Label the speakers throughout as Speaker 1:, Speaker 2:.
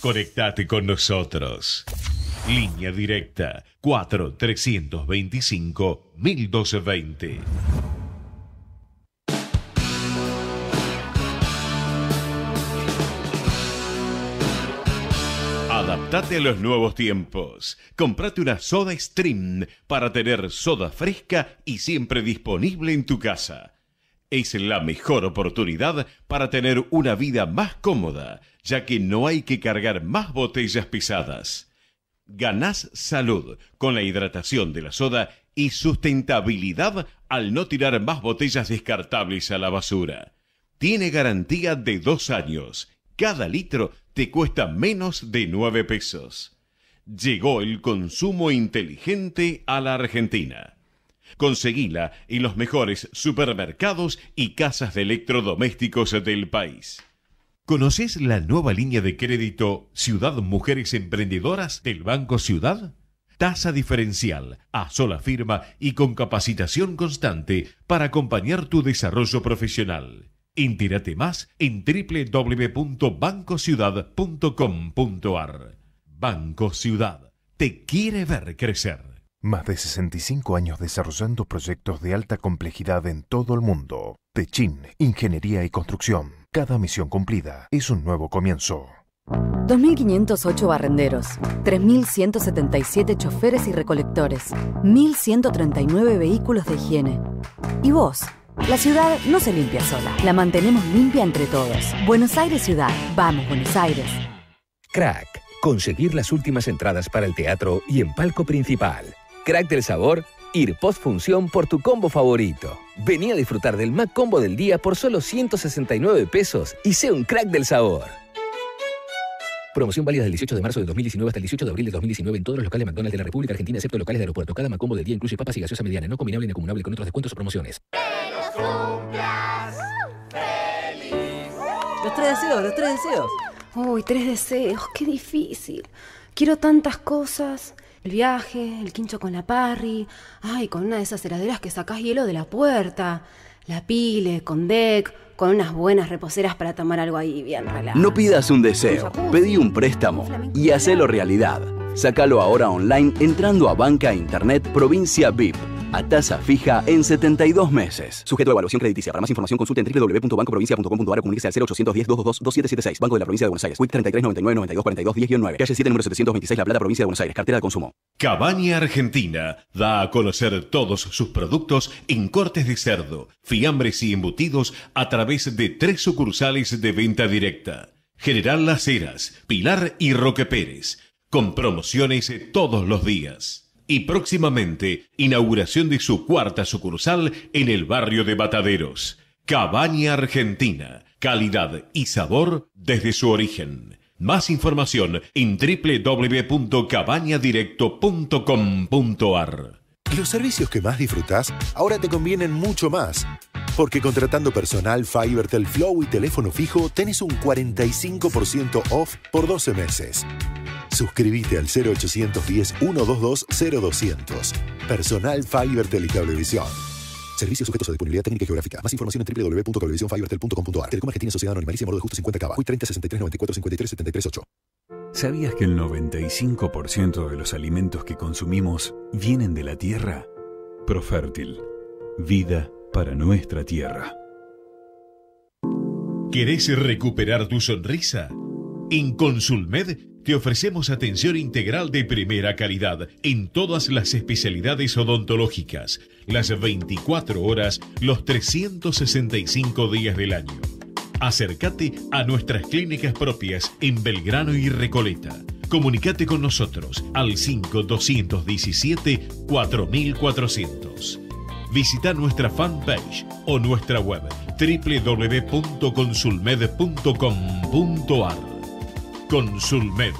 Speaker 1: Conectate con nosotros. Línea directa 4 325 1220. Adaptate a los nuevos tiempos. Comprate una Soda Stream para tener soda fresca y siempre disponible en tu casa es la mejor oportunidad para tener una vida más cómoda, ya que no hay que cargar más botellas pisadas. Ganás salud con la hidratación de la soda y sustentabilidad al no tirar más botellas descartables a la basura. Tiene garantía de dos años. Cada litro te cuesta menos de nueve pesos. Llegó el consumo inteligente a la Argentina. Conseguila en los mejores supermercados y casas de electrodomésticos del país. ¿Conoces la nueva línea de crédito Ciudad Mujeres Emprendedoras del Banco Ciudad? Tasa diferencial, a sola firma y con capacitación constante para acompañar tu desarrollo profesional. Entérate más en www.bancociudad.com.ar. Banco Ciudad te quiere ver crecer. Más de 65 años desarrollando proyectos de alta complejidad en todo el mundo. Techin, Ingeniería y Construcción. Cada misión cumplida es un nuevo comienzo.
Speaker 2: 2.508 barrenderos, 3.177 choferes y recolectores,
Speaker 3: 1.139 vehículos de higiene. ¿Y vos? La ciudad no se limpia sola, la mantenemos limpia entre todos. Buenos Aires Ciudad, vamos Buenos Aires. Crack, conseguir las últimas entradas para el teatro y en palco principal. Crack del sabor, ir post función por tu combo favorito. Vení a disfrutar del Mac Combo del día por solo 169 pesos y sé un crack del sabor. Promoción válida del 18 de marzo de 2019 hasta el 18 de abril de 2019 en todos los locales McDonald's de la República Argentina, excepto locales de aeropuerto. Cada Combo del día incluye papas y gaseosa mediana, no combinable ni acumulable con otros descuentos o promociones. Los tres deseos, los tres deseos. Uy, tres deseos, qué difícil. Quiero tantas cosas. El viaje, el quincho con la parry, ay, con una de esas heladeras que sacás hielo de la puerta, la pile, con deck, con unas buenas reposeras para tomar algo ahí bien relajado. No pidas un deseo, pedí un préstamo y hacelo realidad. Sácalo ahora online entrando a Banca Internet Provincia VIP a tasa fija en 72 meses. Sujeto a evaluación crediticia. Para más información consulte en www.bancoprovincia.com.ar o comuníquese al 0810-222-2776. Banco de la Provincia de Buenos Aires. WIC 3399 9242 9 Calle 7, número 726, La Plata, Provincia de Buenos Aires. Cartera de consumo.
Speaker 1: Cabaña Argentina da a conocer todos sus productos en cortes de cerdo, fiambres y embutidos a través de tres sucursales de venta directa. General Las Heras, Pilar y Roque Pérez, con promociones todos los días y próximamente inauguración de su cuarta sucursal en el barrio de Bataderos. Cabaña Argentina, calidad y sabor desde su origen. Más información en www.cabañadirecto.com.ar. Los servicios que más disfrutas ahora te convienen mucho más. Porque contratando personal, Tel Flow y teléfono fijo tenés un 45% off por 12 meses. Suscríbete al 0810-122-0200. Personal Fiber Televisión. Servicios sujetos a disponibilidad técnica y geográfica. Más información en www.cablevisionfibertel.com.ar. Telecom Argentina Sociedad Anónima Moro de Justo 50 Cava. y 30 63 94 53 73 8. ¿Sabías que el 95% de los alimentos que consumimos vienen de la tierra? Profértil. Vida para nuestra tierra. ¿Querés recuperar tu sonrisa? En te ofrecemos atención integral de primera calidad en todas las especialidades odontológicas, las 24 horas, los 365 días del año. Acércate a nuestras clínicas propias en Belgrano y Recoleta. Comunicate con nosotros al 5217 4400. Visita nuestra fanpage o nuestra web www.consulmed.com.ar. Consulmed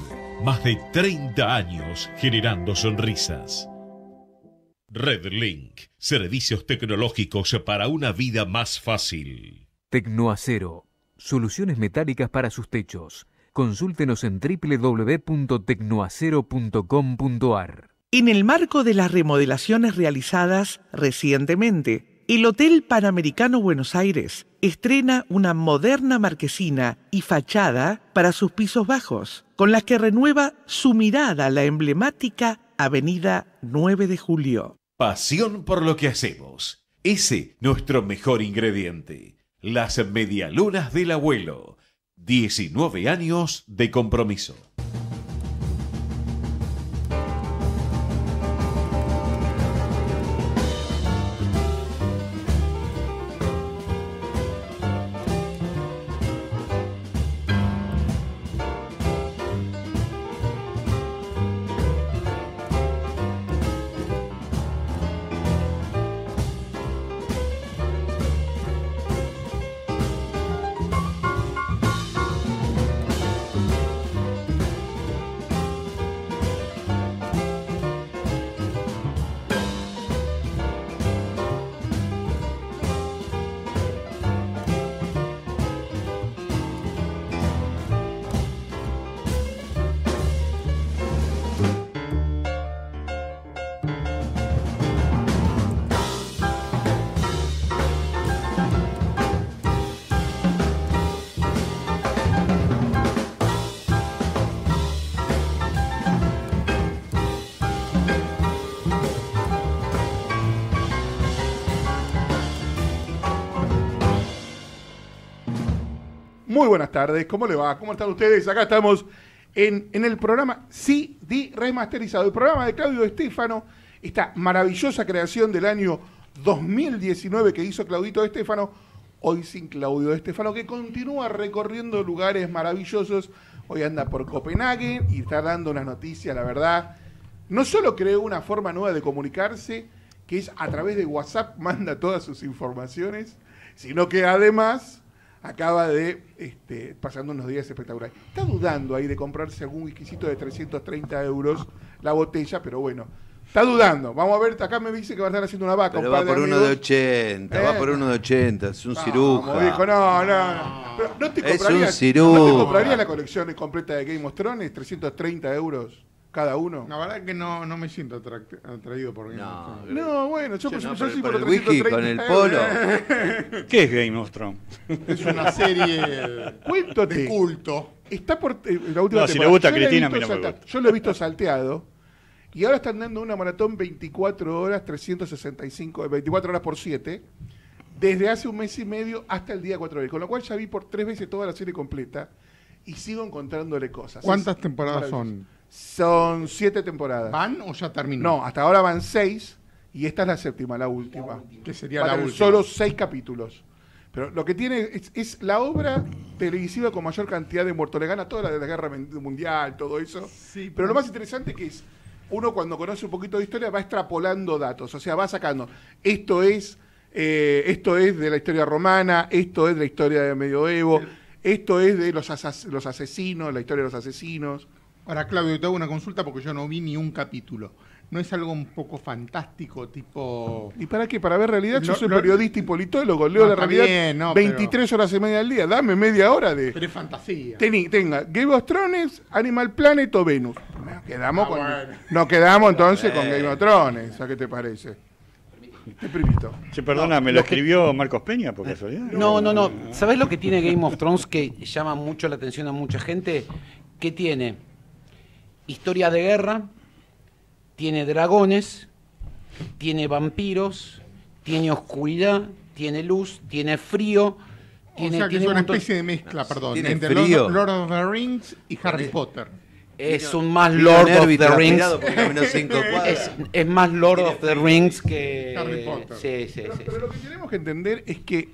Speaker 1: más de 30 años generando sonrisas. Redlink, servicios tecnológicos para una vida más
Speaker 3: fácil. Tecnoacero, soluciones metálicas para sus techos. Consúltenos en www.tecnoacero.com.ar. En el marco de las remodelaciones realizadas recientemente, el Hotel Panamericano Buenos
Speaker 4: Aires estrena una moderna marquesina y fachada para sus pisos bajos, con las que renueva su mirada a la emblemática Avenida 9 de Julio.
Speaker 1: Pasión por lo que hacemos. Ese nuestro mejor ingrediente. Las medialunas del abuelo. 19 años de compromiso.
Speaker 5: buenas tardes, ¿cómo le va? ¿Cómo están ustedes? Acá estamos en, el programa CD Remasterizado, el programa de Claudio Estefano, esta maravillosa creación del año 2019 que hizo Claudito Estefano, hoy sin Claudio Estefano, que continúa recorriendo lugares maravillosos. Hoy anda por Copenhague y está dando una noticia, la verdad. No solo creó una forma nueva de comunicarse, que es a través de WhatsApp, manda todas sus informaciones, sino que además acaba de, este, pasando unos días espectaculares. Está dudando ahí de comprarse algún exquisito de 330 euros la botella, pero bueno. Está dudando. Vamos a ver, acá me dice que va a estar haciendo una vaca. Pero va, por uno de
Speaker 6: 80, va por uno de 80, es un cirujo Dijo,
Speaker 5: no, no, no. te compraría es un te la colección completa de Game of Thrones, 330 euros? cada uno? La verdad es que no, no me siento atraído
Speaker 7: por no,
Speaker 5: No, bueno, yo, yo, por, sí por, el Wiki, con el polo.
Speaker 7: ¿Qué es Game of Thrones? Es una serie Cuéntate. de culto.
Speaker 5: Está por eh, la no, si le gusta yo Cristina, Yo lo he visto salteado. Y ahora están dando una maratón 24 horas, 365, 24 eh, horas por 7, desde hace un mes y medio hasta el día 4 de Con lo cual ya vi por tres veces toda la serie completa y sigo encontrándole cosas. ¿Cuántas temporadas son? Son siete temporadas. ¿Van o ya terminó? No, hasta ahora van seis y esta es la séptima, la última. Que sería la última. Solo seis capítulos. Pero lo que tiene es, la obra televisiva con mayor cantidad de muertos. Le gana toda la de la guerra mundial, todo eso. pero lo más interesante que es, uno cuando conoce un poquito de historia va extrapolando datos, o sea, va sacando, esto es, eh, esto es de la historia romana, esto es de la historia del medioevo, esto es de los, los asesinos, la historia de los asesinos. Ahora, Claudio, te hago una consulta porque yo no vi ni un capítulo. ¿No es algo un poco fantástico, tipo...? ¿Y para qué? Para ver realidad, yo soy periodista y politólogo, leo la realidad 23 horas y media al día, dame media hora de... Pero fantasía. tenga, Game of Thrones, Animal Planet o Venus. Nos quedamos, ah, nos quedamos entonces con Game of Thrones,
Speaker 4: ¿a qué te parece? Te permito. perdona, ¿me lo, escribió
Speaker 7: Marcos Peña
Speaker 4: No, no, no. ¿Sabés lo que tiene Game of Thrones que llama mucho la atención a mucha gente? ¿Qué tiene Historia de guerra, tiene dragones, tiene vampiros, tiene oscuridad, tiene luz, tiene frío. Tiene, o sea que es una especie de mezcla, ah, perdón, entre Lord, of the Rings y Harry Potter. Es un más Lord of the Rings. Es, más Lord of the Rings que Harry Potter. pero, lo que
Speaker 5: tenemos que entender es que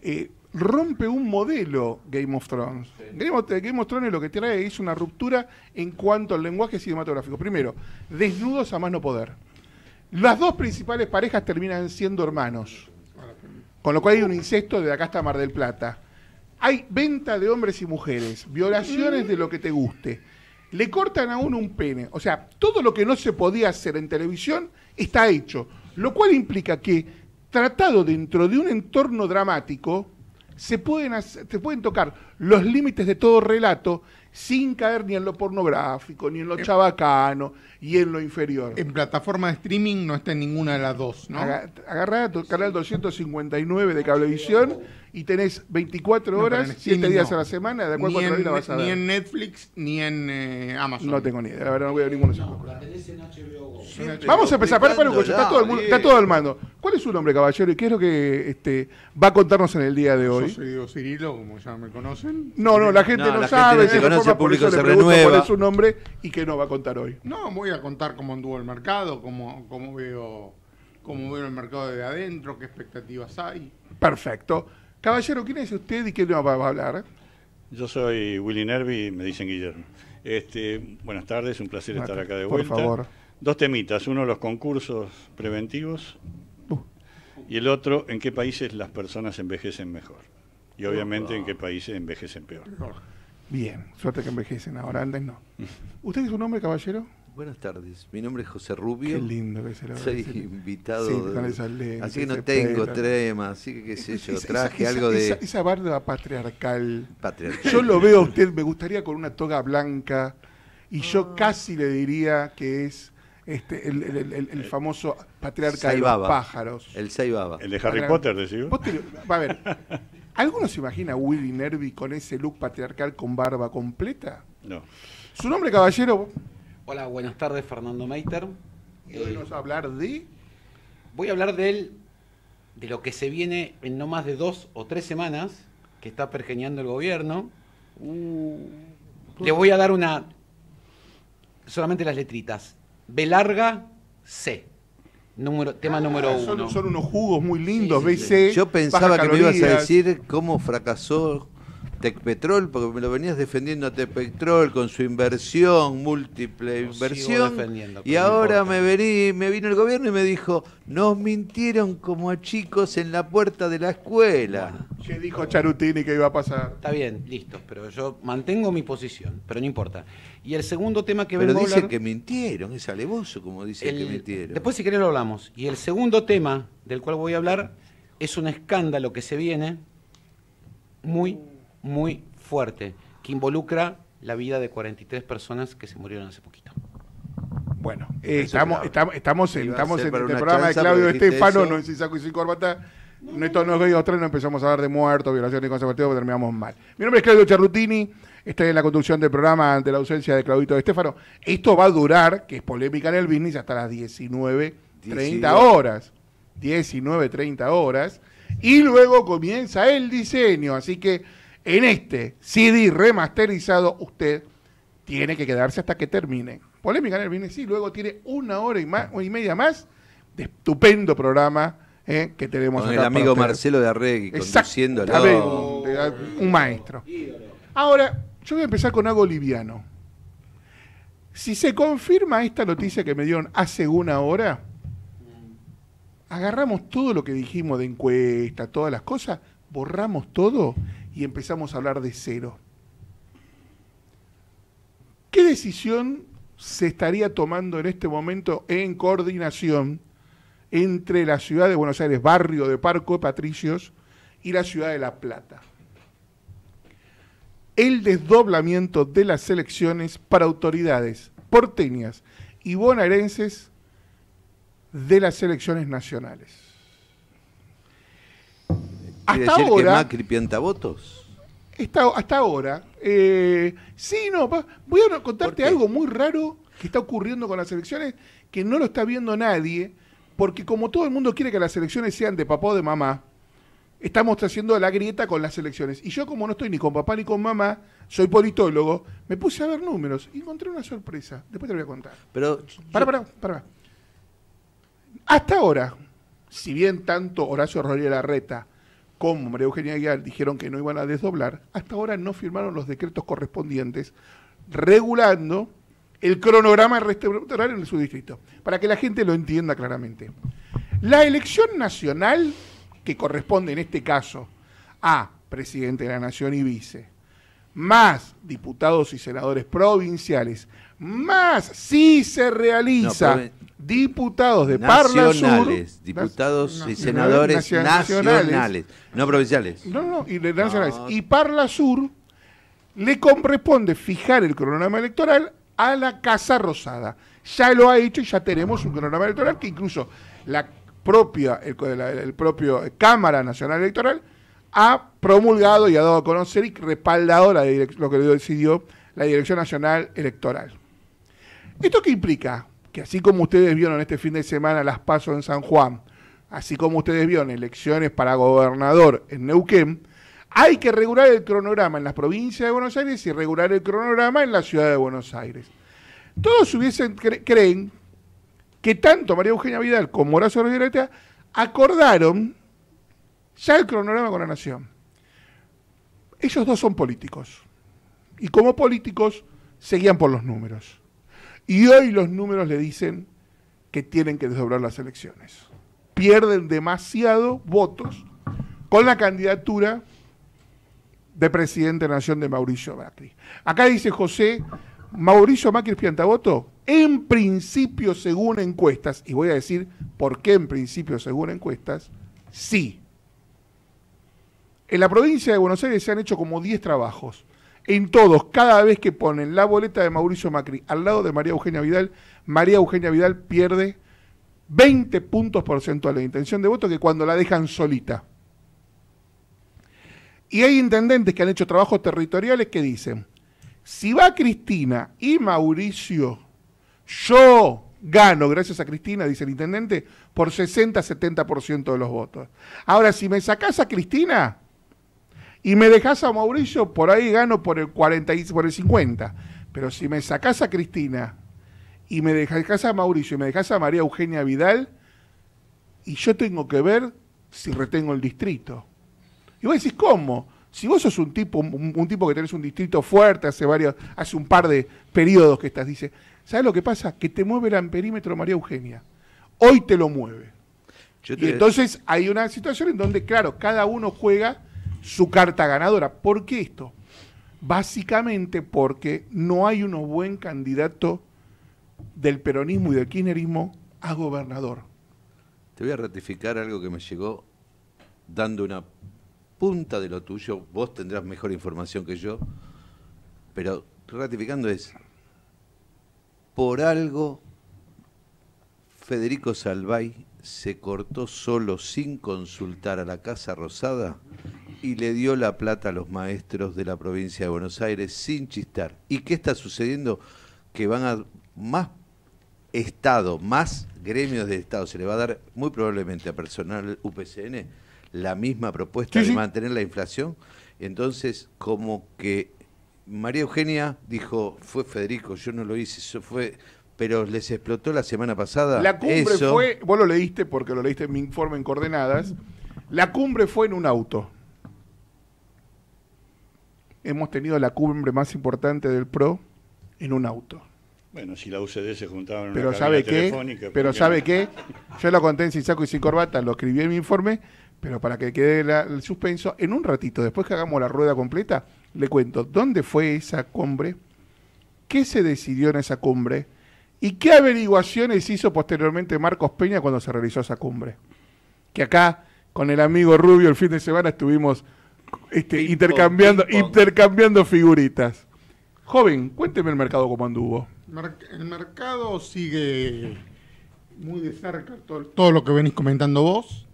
Speaker 5: eh, rompe un modelo Game of Thrones. Game, of, eh, Game, of, Thrones lo que trae es una ruptura en cuanto al lenguaje cinematográfico. Primero, desnudos a más no poder. Las dos principales parejas terminan siendo hermanos. Con lo cual hay un incesto de acá hasta Mar del Plata. Hay venta de hombres y mujeres, violaciones de lo que te guste. Le cortan a uno un pene. O sea, todo lo que no se podía hacer en televisión está hecho. Lo cual implica que, tratado dentro de un entorno dramático, se pueden, pueden tocar los límites de todo relato sin caer ni en lo pornográfico, ni en lo eh, chabacano, y en lo inferior. En plataforma de streaming no está en ninguna de las dos, ¿no? Agarrá canal 259 de Cablevisión y tenés 24 horas, 7 días a la semana, de acuerdo con la vas a ver. Ni en Netflix ni en eh, Amazon. No tengo ni idea, la verdad no voy ninguno de
Speaker 8: no, Vamos a empezar, para, para,
Speaker 5: está, todo el está todo al mando. ¿Cuál es su nombre, caballero, y qué es lo que este, va a contarnos en el día de hoy?
Speaker 2: Yo soy Cirilo, como ya me conocen. No, no, la gente no, sabe, gente se conoce, el público se renueva. cuál es su
Speaker 5: nombre y qué nos va a contar hoy. No, voy a contar cómo anduvo el mercado, cómo, cómo
Speaker 2: veo cómo veo el mercado desde adentro, qué expectativas hay.
Speaker 5: Perfecto. Caballero, ¿quién es usted y qué va a hablar?
Speaker 7: Yo soy Willy Nervi, me dicen Guillermo. Este, buenas tardes, un placer estar acá de vuelta. Por favor. Dos temitas, uno los concursos preventivos uh. y el otro en qué países las personas envejecen mejor. Y obviamente en qué ah. países envejecen peor.
Speaker 5: Bien, suerte que envejecen, ahora antes no. ¿Usted es un hombre caballero?
Speaker 7: Buenas
Speaker 6: tardes, mi nombre es José Rubio. Qué lindo que será. Soy invitado. Sí, así que no tengo así que qué sé yo, traje algo de. Esa,
Speaker 5: barba patriarcal. patriarcal. Yo lo veo a usted, me gustaría con una toga blanca, y yo ah. casi le diría que es este, el, famoso patriarca de pájaros.
Speaker 6: El Saibaba. El de Harry Potter, decimos.
Speaker 5: a ver, ¿alguno se imagina a Willy Nervi con ese look patriarcal con barba completa? No. Su nombre, caballero.
Speaker 4: Hola, buenas tardes, Fernando Meiter. hablar de. Voy a hablar de, él, de lo que se viene en no más de dos o tres semanas, que está pergeñando el gobierno. Uh, Le voy a dar una. Solamente las letritas. B larga, C. Número, tema ah, número uno. Son, unos jugos muy lindos, ¿veis? Yo pensaba que me ibas a decir
Speaker 6: cómo fracasó Petrol, porque me lo venías defendiendo a Tecpetrol con su inversión, múltiple inversión. Y ahora me, vení, me vino el gobierno y me dijo, nos mintieron como a chicos en la puerta de la escuela. Bueno, dijo Charutini que iba a pasar?
Speaker 4: Está bien, listo, pero yo mantengo mi posición, pero no importa. Y el segundo tema que pero dice que mintieron, es alevoso como dice que mintieron. Después si querés lo hablamos. Y el segundo tema del cual voy a hablar es un escándalo que se viene muy muy fuerte que involucra la vida de 43 personas que se murieron hace poquito. Bueno, estamos, estamos, en, el este programa de Claudio Estefano, no
Speaker 5: es saco y sin corbata. No, esto no es no empezamos a hablar de muertos, violaciones y conservativos, terminamos mal. Mi nombre es Claudio Charrutini, estoy en la conducción del programa ante la ausencia de Claudito Estefano. Esto va a durar, que es polémica en el business, hasta las 19.30 horas. 19.30 horas. Y luego comienza el diseño, así que en este CD remasterizado, usted tiene que quedarse hasta que termine. Polémica en el sí, luego tiene una hora y, media más de estupendo programa eh, que tenemos con el amigo Marcelo de Arregui conduciendo lado. un maestro. Ahora, yo voy a empezar con algo liviano. Si se confirma esta noticia que me dieron hace una hora, agarramos todo lo que dijimos de encuesta, todas las cosas, borramos todo y empezamos a hablar de cero. ¿Qué decisión se estaría tomando en este momento en coordinación entre la ciudad de Buenos Aires, barrio de Parco de Patricios, y la ciudad de La Plata? El desdoblamiento de las elecciones para autoridades porteñas y bonaerenses de las elecciones nacionales
Speaker 6: hasta decir ahora, que Macri votos?
Speaker 5: hasta ahora. Eh, sí, no, voy a contarte algo muy raro que está ocurriendo con las elecciones, que no lo está viendo nadie, porque como todo el mundo quiere que las elecciones sean de papá o de mamá, estamos haciendo la grieta con las elecciones. Y yo como no estoy ni con papá ni con mamá, soy politólogo, me puse a ver números y encontré una sorpresa. Después te lo voy a contar. Pero... para para para Hasta ahora, si bien tanto Horacio Rodríguez Larreta como María Eugenia Aguilar dijeron que no iban a desdoblar, hasta ahora no firmaron los decretos correspondientes regulando el cronograma electoral en su distrito, para que la gente lo entienda claramente. La elección nacional, que corresponde en este caso a presidente de la Nación y vice, más diputados y senadores provinciales, más si se realiza diputados de Parla Sur. Diputados y senadores nacionales, no provinciales. No, no, y nacionales. Y Parla Sur le corresponde fijar el cronograma electoral a la Casa Rosada. Ya lo ha hecho y ya tenemos un cronograma electoral que incluso la propia, el, propio Cámara Nacional Electoral ha promulgado y ha dado a conocer y respaldado lo que decidió la Dirección Nacional Electoral. ¿Esto qué implica? que así como ustedes vieron este fin de semana las pasos en San Juan, así como ustedes vieron elecciones para gobernador en Neuquén, hay que regular el cronograma en las provincias de Buenos Aires y regular el cronograma en la ciudad de Buenos Aires. Todos hubiesen creen que tanto María Eugenia Vidal como Horacio Rodríguez acordaron ya el cronograma con la Nación. Ellos dos son políticos y como políticos seguían por los números. Y hoy los números le dicen que tienen que desdoblar las elecciones. Pierden demasiado votos con la candidatura de presidente de Nación de Mauricio Macri. Acá dice José, Mauricio Macri es voto? En principio, según encuestas, y voy a decir por qué en principio, según encuestas, sí. En la provincia de Buenos Aires se han hecho como 10 trabajos en todos, cada vez que ponen la boleta de Mauricio Macri al lado de María Eugenia Vidal, María Eugenia Vidal pierde 20 puntos porcentuales de intención de voto que cuando la dejan solita. Y hay intendentes que han hecho trabajos territoriales que dicen, si va Cristina y Mauricio, yo gano, gracias a Cristina, dice el intendente, por 60-70% de los votos. Ahora, si me sacás a Cristina, y me dejás a Mauricio, por ahí gano por el 40 y, por el 50. Pero si me sacás a Cristina y me dejas a Mauricio y me dejás a María Eugenia Vidal, y yo tengo que ver si retengo el distrito. Y vos decís, ¿cómo? Si vos sos un tipo, un, tipo que tenés un distrito fuerte hace varios, hace un par de periodos que estás, dice, ¿sabes lo que pasa? Que te mueve el amperímetro María Eugenia. Hoy te lo mueve. Y entonces hay una situación en donde, claro, cada uno juega su carta ganadora. ¿Por qué esto? Básicamente porque no hay uno buen candidato del peronismo y del kirchnerismo a gobernador.
Speaker 6: Te voy a ratificar algo que me llegó dando una punta de lo tuyo. Vos tendrás mejor información que yo, pero ratificando es, por algo Federico Salvay se cortó solo sin consultar a la Casa Rosada y le dio la plata a los maestros de la provincia de Buenos Aires sin chistar. ¿Y qué está sucediendo? Que van a más Estado, más gremios de Estado. Se le va a dar muy probablemente a personal UPCN la misma propuesta de mantener la inflación. Entonces, como que María Eugenia dijo, fue Federico, yo no lo hice, eso fue pero les explotó la semana pasada. La cumbre fue,
Speaker 5: vos lo leíste porque lo leíste en mi informe en coordenadas, la cumbre fue en un auto hemos tenido la cumbre más importante del PRO en un auto.
Speaker 7: Bueno, si la UCD se juntaba en pero una sabe Pero ¿sabe qué?
Speaker 5: Yo lo conté en Sin Saco y Sin Corbata, lo escribí en mi informe, pero para que quede el suspenso, en un ratito, después que hagamos la rueda completa, le cuento dónde fue esa cumbre, qué se decidió en esa cumbre y qué averiguaciones hizo posteriormente Marcos Peña cuando se realizó esa cumbre. Que acá, con el amigo Rubio, el fin de semana estuvimos este, intercambiando, intercambiando figuritas. Joven, cuénteme el mercado cómo anduvo.
Speaker 2: El mercado sigue muy de cerca todo, lo que venís comentando vos,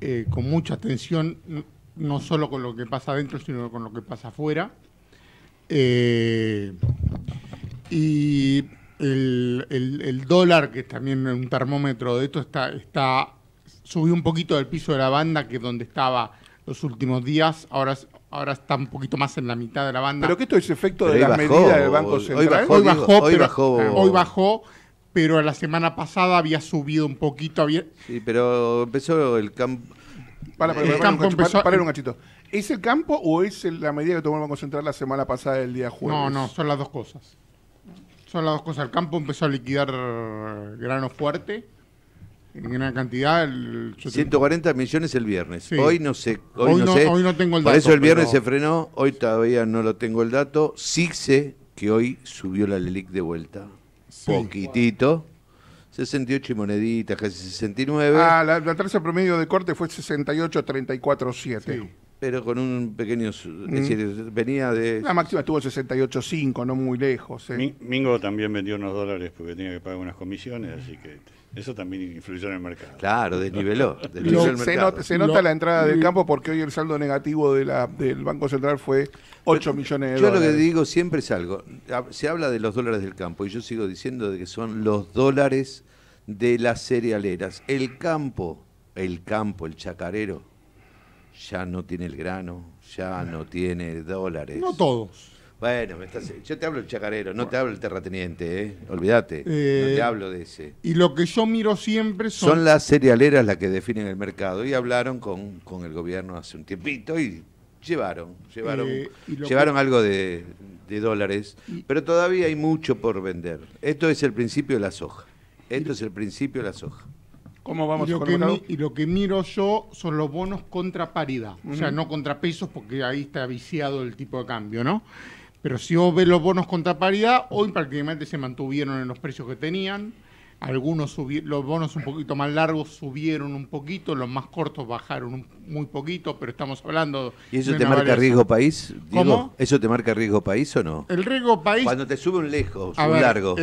Speaker 2: eh, con mucha atención, no solo con lo que pasa adentro, sino con lo que pasa afuera. Eh, y el, dólar, que también un termómetro de esto, está, está subió un poquito del piso de la banda, que es donde estaba los últimos días. Ahora, ahora está un poquito más en la mitad de la banda. Pero que esto es efecto de la medida del Banco Central. Hoy bajó, hoy bajó, hoy, pero, bajó pero la semana pasada había subido un poquito.
Speaker 6: Sí, pero empezó el, campo. campo. Empezó... un cachito. ¿Es
Speaker 5: el campo o es la medida que tomó el Banco Central la semana pasada, el día jueves? No, no, son las dos cosas.
Speaker 2: Son las dos cosas. El campo empezó a liquidar grano fuerte en
Speaker 6: gran cantidad. 140 millones el viernes. Hoy no sé. Hoy, no, tengo el dato. Por eso el viernes se frenó. Hoy todavía no lo tengo el dato. Sí sé que hoy subió la LELIC de vuelta. Poquitito. 68 y moneditas, casi 69.
Speaker 5: Ah, la, la promedio de corte fue 68, 34, 7.
Speaker 6: Pero con un pequeño. Es mm. decir, venía de. La
Speaker 5: máxima estuvo 68,5, no muy lejos. Eh.
Speaker 7: Mingo también vendió unos dólares porque tenía que pagar unas comisiones, así que eso también influyó en el mercado.
Speaker 6: Claro, desniveló. se, nota la entrada del
Speaker 5: mm. campo porque hoy el saldo negativo de la, del Banco Central fue 8 millones de Yo lo que digo
Speaker 6: siempre es algo. Ah, se habla de los dólares del campo y yo sigo diciendo de que son los dólares de las cerealeras. El campo, el campo, el chacarero, ya no tiene el grano, ya no tiene dólares. No todos. Bueno, yo te hablo el chacarero, no te hablo el terrateniente, eh. olvídate. no eh, te hablo de ese.
Speaker 2: Y lo que yo miro siempre son. Son las
Speaker 6: cerealeras las que definen el mercado. Y hablaron con, el gobierno hace un tiempito y llevaron, llevaron, eh, llevaron algo de, dólares. Pero todavía hay mucho por vender. Esto es el principio de la soja. Esto es el principio de la soja.
Speaker 2: ¿Cómo vamos y lo, que y lo que miro yo son los bonos contra paridad, o sea, no contra pesos porque ahí está viciado el tipo de cambio, ¿no? Pero si vos ves los bonos contra paridad, hoy prácticamente se mantuvieron en los precios que tenían. Algunos los bonos un poquito más largos subieron un poquito, los más cortos bajaron muy poquito, pero estamos hablando. ¿Y eso te marca
Speaker 6: riesgo país? ¿Cómo? ¿Eso te marca riesgo país o no? El riesgo país. Cuando te sube un lejos, a un largo.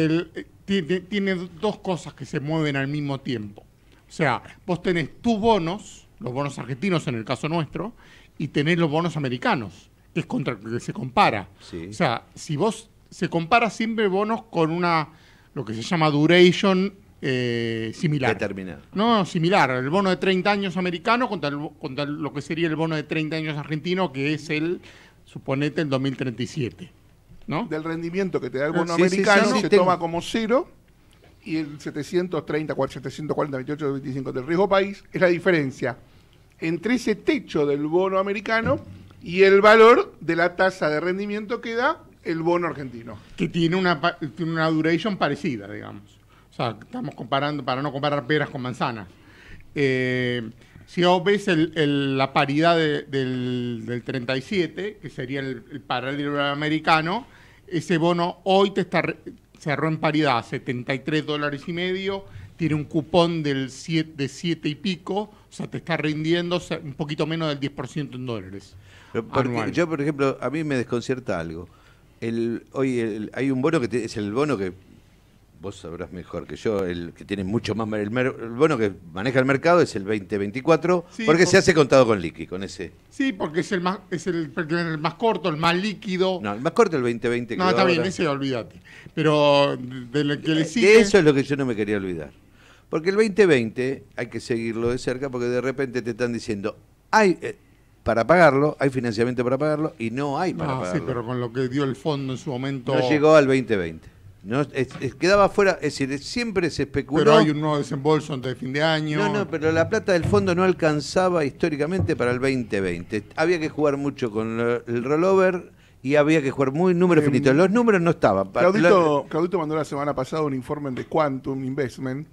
Speaker 2: tiene dos cosas que se mueven al mismo tiempo. O sea, vos tenés tus bonos, los bonos argentinos en el caso nuestro, y tenés los bonos americanos es contra que se compara. O sea, si vos se compara siempre bonos con una, lo que se llama duration eh, similar. Determinado. No, similar. El bono de 30 años americano contra, contra lo que sería el bono de 30 años argentino, que es el, suponete, el 2037.
Speaker 5: ¿No? Del rendimiento que te da el bono americano, se toma como cero y el 730, 740, 28, 25 del riesgo país es la diferencia entre ese techo del bono americano y el valor de la tasa de rendimiento que da el bono argentino. Que tiene una,
Speaker 2: tiene una duration parecida, digamos. O sea, estamos comparando, para no comparar peras con manzanas. Eh, si vos ves la paridad del, 37, que sería el, el, paralelo americano, ese bono hoy te está, cerró en paridad, a 73 dólares y medio, tiene un cupón del 7, de 7 y pico, o sea, te está rindiendo un poquito menos del 10% en dólares
Speaker 6: yo, por ejemplo, a mí me desconcierta algo. El, hoy hay un bono que es el bono que vos sabrás mejor que yo, el que tiene mucho más... El, bono que maneja el mercado es el 2024, porque se hace contado con liqui, con ese.
Speaker 2: Sí, porque es el más,
Speaker 6: es el, más corto, el más líquido. No, el más corto es el 2020. No, está bien, ese olvídate. Pero de lo que le eh, sigue... eso es lo que yo no me quería olvidar. Porque el 2020 hay que seguirlo de cerca porque de repente te están diciendo, hay, eh, para pagarlo, hay financiamiento para pagarlo y no hay para no, Sí, pero
Speaker 2: con lo que dio el fondo en su momento. No llegó
Speaker 6: al 2020. No, quedaba fuera, es decir, siempre se especuló. Pero hay un nuevo desembolso antes de fin de año. No, no, pero la plata del fondo no alcanzaba históricamente para el 2020. Había que jugar mucho con el rollover y había que jugar muy números em, finitos. Los números no estaban. Claudito,
Speaker 5: Claudito, mandó la semana pasada un informe de Quantum Investment,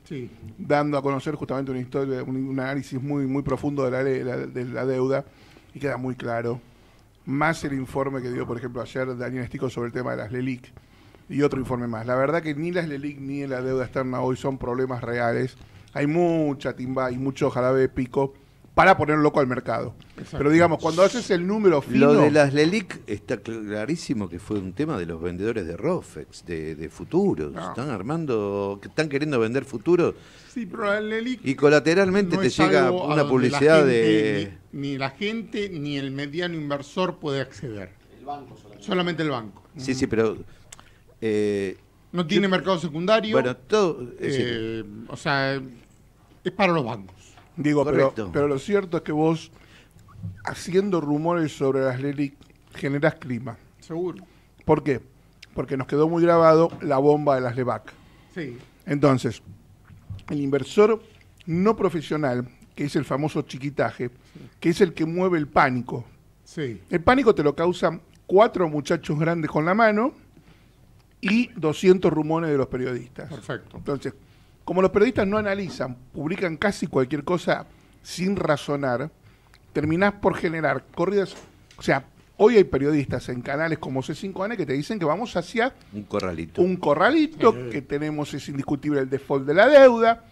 Speaker 5: dando a conocer justamente una historia, un, análisis muy, muy profundo de de la deuda y queda muy claro, más el informe que dio, por ejemplo, ayer Daniel Estico sobre el tema de las LELIC y otro informe más. La verdad que ni las LELIC ni la deuda externa hoy son problemas reales. Hay mucha timba y mucho jarabe de pico para poner loco al mercado. Pero digamos, cuando haces el número
Speaker 6: fino... Lo de las LELIC está clarísimo que fue un tema de los vendedores de ROFEX, de, Futuro, futuros. Están armando, están queriendo vender futuros y colateralmente te llega una publicidad de...
Speaker 2: Ni, la gente ni el mediano inversor puede acceder. El banco solamente. Solamente el banco.
Speaker 6: Sí, sí, mm. pero... Eh, no tiene mercado secundario. Bueno, todo... Eh, o
Speaker 5: sea, es para los bancos. Digo, pero, pero lo cierto es que vos, haciendo rumores sobre las LELIC, generas clima. Seguro. ¿Por qué? Porque nos quedó muy grabado la bomba de las LEBAC. Sí. Entonces, el inversor no profesional, que es el famoso chiquitaje, que es el que mueve el pánico. El pánico te lo causan cuatro muchachos grandes con la mano y 200 rumores de los periodistas. Perfecto. Entonces, como los periodistas no analizan, publican casi cualquier cosa sin razonar, terminás por generar corridas, o sea, Hoy hay periodistas en canales como C5N que te dicen que vamos hacia
Speaker 6: un corralito.
Speaker 5: Un corralito, que tenemos, es indiscutible el default de la deuda.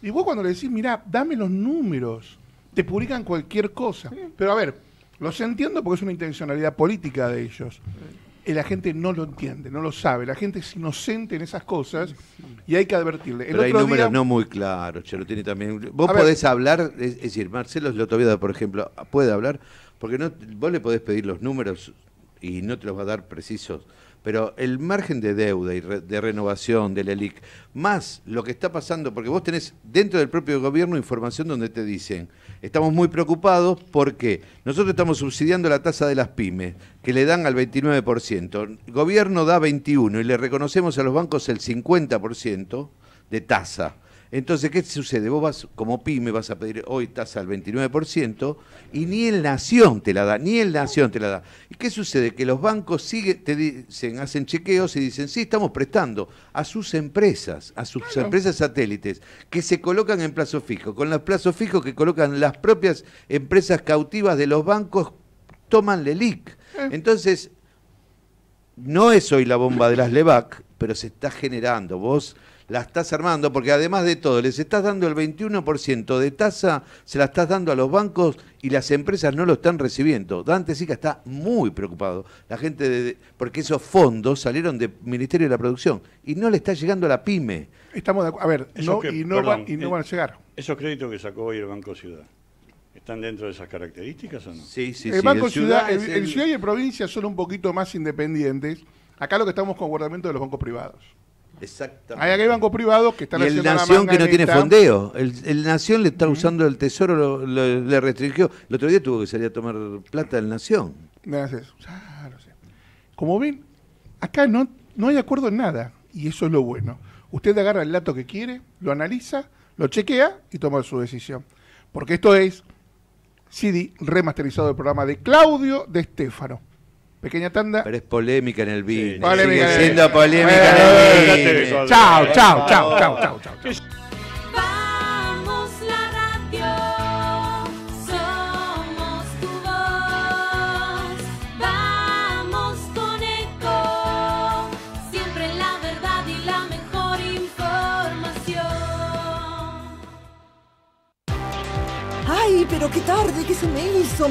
Speaker 5: Y vos cuando le decís, mirá, dame los números, te publican cualquier cosa. Pero a ver, los entiendo porque es una intencionalidad política de ellos. Y La gente no lo entiende, no lo sabe. La gente es inocente en esas cosas y hay que advertirle. Pero hay números no
Speaker 6: muy claros, Chelo, tiene también. Vos podés hablar, es, decir, Marcelo Lotoviada, por ejemplo, puede hablar porque no, vos le podés pedir los números y no te los va a dar precisos, pero el margen de deuda y de renovación del ELIC, más lo que está pasando, porque vos tenés dentro del propio gobierno información donde te dicen, estamos muy preocupados porque nosotros estamos subsidiando la tasa de las pymes, que le dan al 29%, el gobierno da 21% y le reconocemos a los bancos el 50% de tasa entonces, ¿qué sucede? Vos vas, como pyme, vas a pedir hoy tasa al 29% y ni el Nación te la da, ni el Nación te la da. ¿Y qué sucede? Que los bancos siguen, te dicen, hacen chequeos y dicen, sí, estamos prestando a sus empresas, a sus empresas satélites, que se colocan en plazo fijo, con los plazos fijos que colocan las propias empresas cautivas de los bancos, toman LELIC. Entonces, no es hoy la bomba de las LEVAC, pero se está generando. Vos la estás armando, porque además de todo, les estás dando el 21% de tasa, se la estás dando a los bancos y las empresas no lo están recibiendo. Dante Sica está muy preocupado. La gente, de, porque esos fondos salieron del Ministerio de la Producción y no le está llegando a la pyme. Estamos de acuerdo. A ver, no, y no, eh, van a llegar.
Speaker 7: Esos créditos que sacó hoy el Banco Ciudad. ¿Están dentro de esas características o no? Sí, sí, el Banco Ciudad, el,
Speaker 5: Ciudad y Provincia son un poquito más independientes. Acá lo que estamos con guardamiento de los bancos privados. Exactamente. Hay banco privado que están y el Nación que no tiene fondeo.
Speaker 6: El, Nación le está usando el Tesoro, le restringió. El otro día tuvo que salir a tomar plata del Nación.
Speaker 5: Gracias. Como ven, acá no, no hay acuerdo en nada. Y eso es lo bueno. Usted agarra el dato que quiere, lo analiza, lo chequea y toma su decisión. Porque esto es CD remasterizado del programa de Claudio de
Speaker 6: Estefano pequeña tanda. Pero es polémica en el BIN. Sí, polémica sigue siendo polémica en el vídeo. Chao, chao, chao, chao, chao, Vamos
Speaker 8: la radio, somos tu voz. Vamos con eco, siempre la verdad y la mejor información. Ay, pero qué tarde que se me hizo.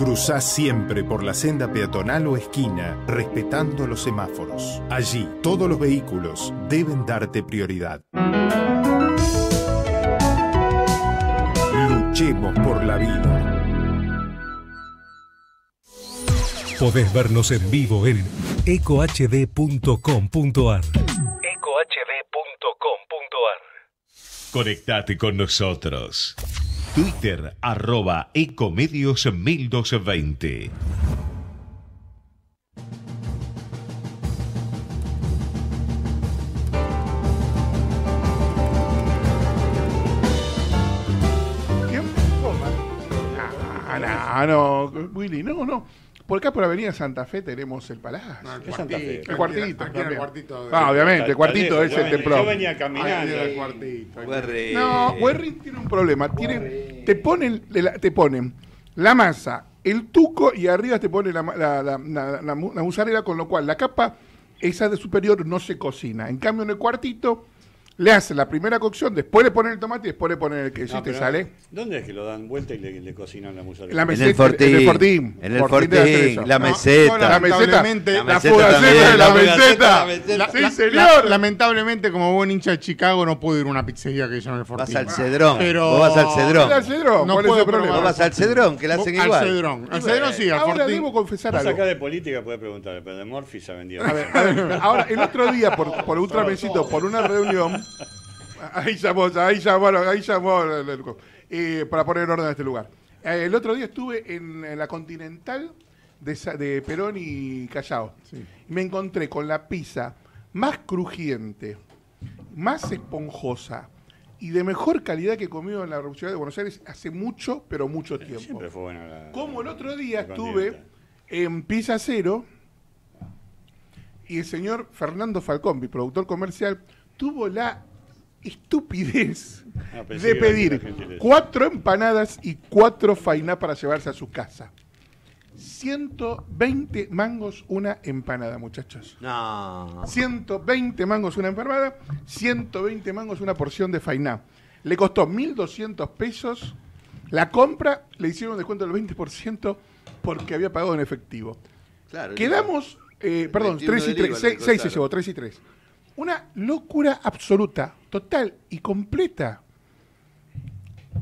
Speaker 1: Cruzá siempre por la senda peatonal o esquina, respetando los semáforos. Allí, todos los vehículos deben darte prioridad. Luchemos por la vida. Podés vernos en vivo en ecohd.com.ar. ecohd.com.ar. Conectate con nosotros. Twitter arroba Ecomedios 1220.
Speaker 5: Ah, no, Willy, no, no. Por acá, por Avenida Santa Fe, tenemos el palacio. el, cuartito, el cuartito. Ah, obviamente, el cuartito es el templo. Yo venía caminando. el
Speaker 2: cuartito.
Speaker 3: No, cuartito
Speaker 5: tiene un problema. te, ponen, te ponen la masa, el tuco y arriba te pone la, la, la, musarela, con lo cual la capa esa de superior no se cocina. En cambio, en el cuartito le hacen la primera cocción, después le ponen el tomate y después le ponen el queso no, y te sale.
Speaker 7: ¿Dónde es que lo dan vuelta y le, cocinan la musa? La meseta,
Speaker 6: en el fortín. En el fortín, la, meseta. Lamentablemente, la meseta. La, de la, meseta. Sí, señor.
Speaker 2: lamentablemente, como buen hincha de Chicago, no puedo ir a una pizzería que se llame el fortín. Vas al Cedrón. Vos vas al Cedrón. Vas al Cedrón. No problema. vas al Cedrón, que la hacen igual. Al Cedrón. Al Cedrón sí, al Ahora debo confesar algo. acá
Speaker 7: de política puede preguntarle, pero de Morphy se ha vendido. A ver, ahora, el otro día, por un tramecito,
Speaker 5: por una reunión ahí llamó, ahí llamó, ahí eh, para poner en orden a este lugar. Eh, el otro día estuve en, la Continental de, Perón y Callao. me encontré con la pizza más crujiente, más esponjosa y de mejor calidad que he comido en la Revolución de Buenos Aires hace mucho, pero mucho eh, tiempo. Como el otro día estuve en Pizza Cero y el señor Fernando Falcón, productor comercial, tuvo la estupidez
Speaker 8: ah, de pedir
Speaker 5: cuatro empanadas y cuatro fainá para llevarse a su casa. 120 mangos una empanada, muchachos.
Speaker 6: No.
Speaker 5: 120 mangos una empanada, 120 mangos una porción de fainá. Le costó 1.200 pesos. La compra le hicieron un descuento del 20% porque había pagado en efectivo. Quedamos, eh, perdón, 3 y 3, 6 se llevó, 3 y 3. Una locura absoluta, total y completa.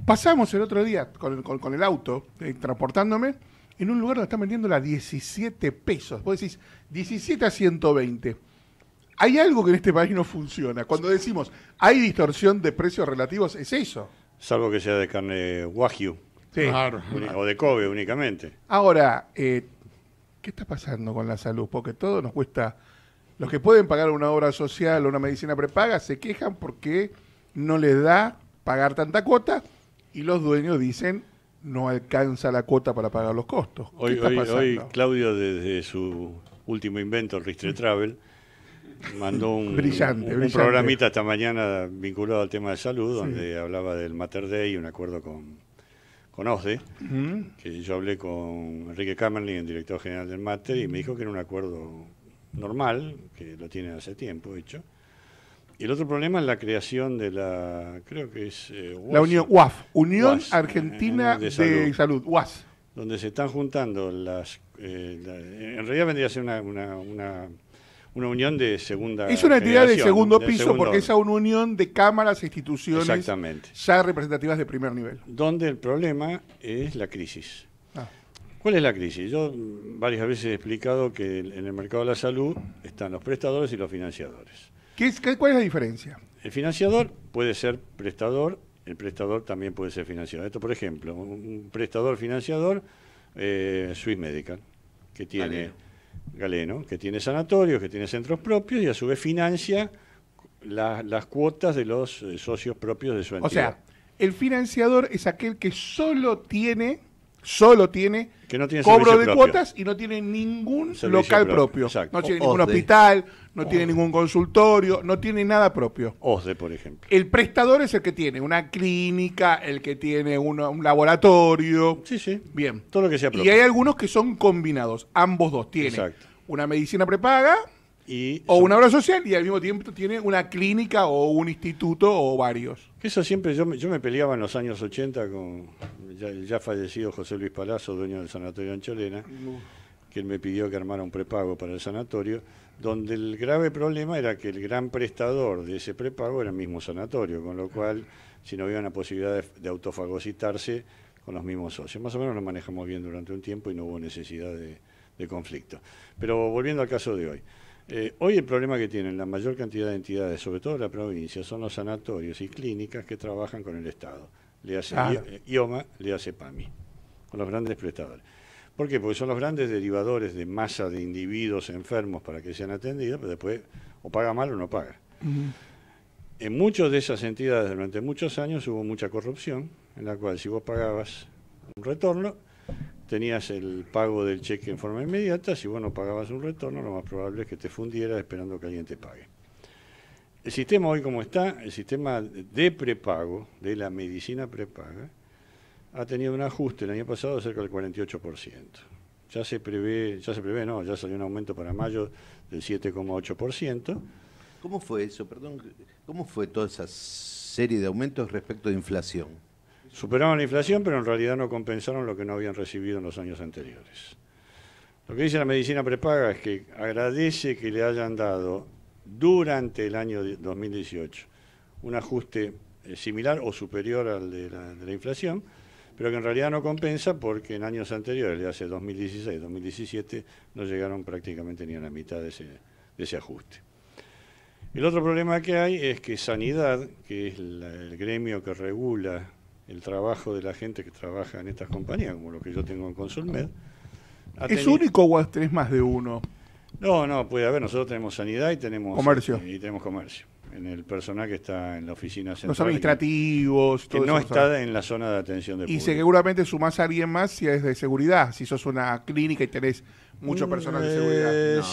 Speaker 5: Pasamos el otro día con, el auto, eh, transportándome, en un lugar donde están vendiendo las 17 pesos. Vos decís, 17 a 120. Hay algo que en este país no funciona. Cuando decimos, hay distorsión de precios relativos, es eso.
Speaker 7: Salvo que sea de carne wagyu. Sí. O de Kobe únicamente.
Speaker 5: Ahora, eh, ¿qué está pasando con la salud? Porque todo nos cuesta los que pueden pagar una obra social o una medicina prepaga se quejan porque no les da pagar tanta cuota y los dueños dicen no alcanza la cuota para pagar los costos. Hoy, hoy,
Speaker 7: Claudio, desde su último invento, el Ristre Travel, mandó un, programita esta mañana vinculado al tema de salud, donde hablaba del Mater Day, un acuerdo con, con OSDE, que yo hablé con Enrique Kammerling, el director general del Mater, y me dijo que era un acuerdo normal, que lo tienen hace tiempo hecho. Y el otro problema es la creación de la, creo que es... Eh, la Unión UAF, Unión Argentina eh, de, Salud, Donde se están juntando las... Eh, en realidad vendría a ser una, unión de segunda... Es una entidad de segundo piso porque es
Speaker 5: una unión de cámaras e instituciones Exactamente. ya representativas de primer nivel. Donde el problema
Speaker 7: es la crisis ¿Cuál es la crisis? Yo varias veces he explicado que en el mercado de la salud están los prestadores y los financiadores.
Speaker 5: ¿Cuál es la diferencia?
Speaker 7: El financiador puede ser prestador, el prestador también puede ser financiador. Esto, por ejemplo, un prestador financiador, eh, Swiss Medical, que tiene Galeno. que tiene sanatorios, que tiene centros propios y a su vez financia las cuotas de los eh, socios propios de su entidad. O sea,
Speaker 5: el financiador es aquel que solo tiene solo tiene, que no tiene cobro de cuotas y no tiene ningún local propio. No tiene ningún hospital, no tiene ningún consultorio, no tiene nada propio. OSDE, por ejemplo. El prestador es el que tiene una clínica, el que tiene un laboratorio. Sí, sí. Bien. Todo lo que sea propio. Y hay algunos que son combinados, ambos dos. Tienen una medicina prepaga o una obra social y al mismo tiempo tiene una clínica o un instituto o varios.
Speaker 7: eso siempre, yo, yo me peleaba en los años 80 con el ya fallecido José Luis Palazzo, dueño del sanatorio de Ancholena, que él me pidió que armara un prepago para el sanatorio, donde el grave problema era que el gran prestador de ese prepago era el mismo sanatorio, con lo cual si no había una posibilidad de, autofagocitarse con los mismos socios. Más o menos lo manejamos bien durante un tiempo y no hubo necesidad de conflicto. Pero volviendo al caso de hoy. Eh, hoy el problema que tienen la mayor cantidad de entidades, sobre todo en la provincia, son los sanatorios y clínicas que trabajan con el Estado. Le hace eh, IOMA, le hace PAMI, con los grandes prestadores. ¿Por qué? Porque son los grandes derivadores de masa de individuos enfermos para que sean atendidos, pero después o paga mal o no paga. En muchas de esas entidades durante muchos años hubo mucha corrupción, en la cual si vos pagabas un retorno, tenías el pago del cheque en forma inmediata, si vos no pagabas un retorno, lo más probable es que te fundiera esperando que alguien te pague. El sistema hoy como está, el sistema de prepago, de la medicina prepaga, ha tenido un ajuste el año pasado de cerca del 48%. Ya se prevé, ya se prevé, no, ya salió un aumento para mayo del 7,8%. ¿Cómo fue eso? Perdón, ¿cómo fue toda esa
Speaker 6: serie de
Speaker 7: aumentos respecto de inflación? superaron la inflación, pero en realidad no compensaron lo que no habían recibido en los años anteriores. Lo que dice la medicina prepaga es que agradece que le hayan dado durante el año 2018 un ajuste eh, similar o superior al de la, inflación, pero que en realidad no compensa porque en años anteriores, de hace 2016, 2017, no llegaron prácticamente ni a la mitad de ese, ajuste. El otro problema que hay es que Sanidad, que es el gremio que regula el trabajo de la gente que trabaja en estas compañías, como lo que yo tengo en Consulmed. ¿Es
Speaker 5: único o tenés más de uno?
Speaker 7: No, no, puede haber. Nosotros tenemos sanidad y tenemos comercio. Eh, y, tenemos comercio. En el personal que está en la oficina central. Los administrativos. Que, que no está en la zona de atención de Y
Speaker 5: seguramente sumás a alguien más si es de seguridad. Si sos una clínica y tenés mucho mm, personal de seguridad. Eh, no, sí,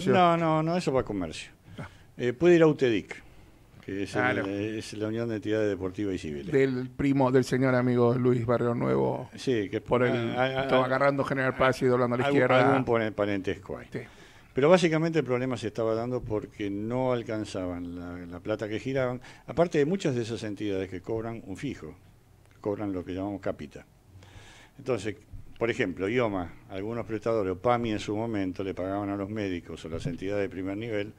Speaker 5: sí, no,
Speaker 7: no, eso va a comercio. Ah. Eh, puede ir a UTEDIC que es, la Unión de Entidades Deportivas y Civiles.
Speaker 5: Del primo, del señor amigo Luis Barrio Nuevo. Sí, que por
Speaker 8: agarrando
Speaker 7: General Paz y doblando a la izquierda. Algún parentesco ahí. Pero básicamente el problema se estaba dando porque no alcanzaban la, plata que giraban. Aparte de muchas de esas entidades que cobran un fijo, cobran lo que llamamos capita. Entonces, por ejemplo, IOMA, algunos prestadores, o PAMI en su momento, le pagaban a los médicos o las entidades de primer nivel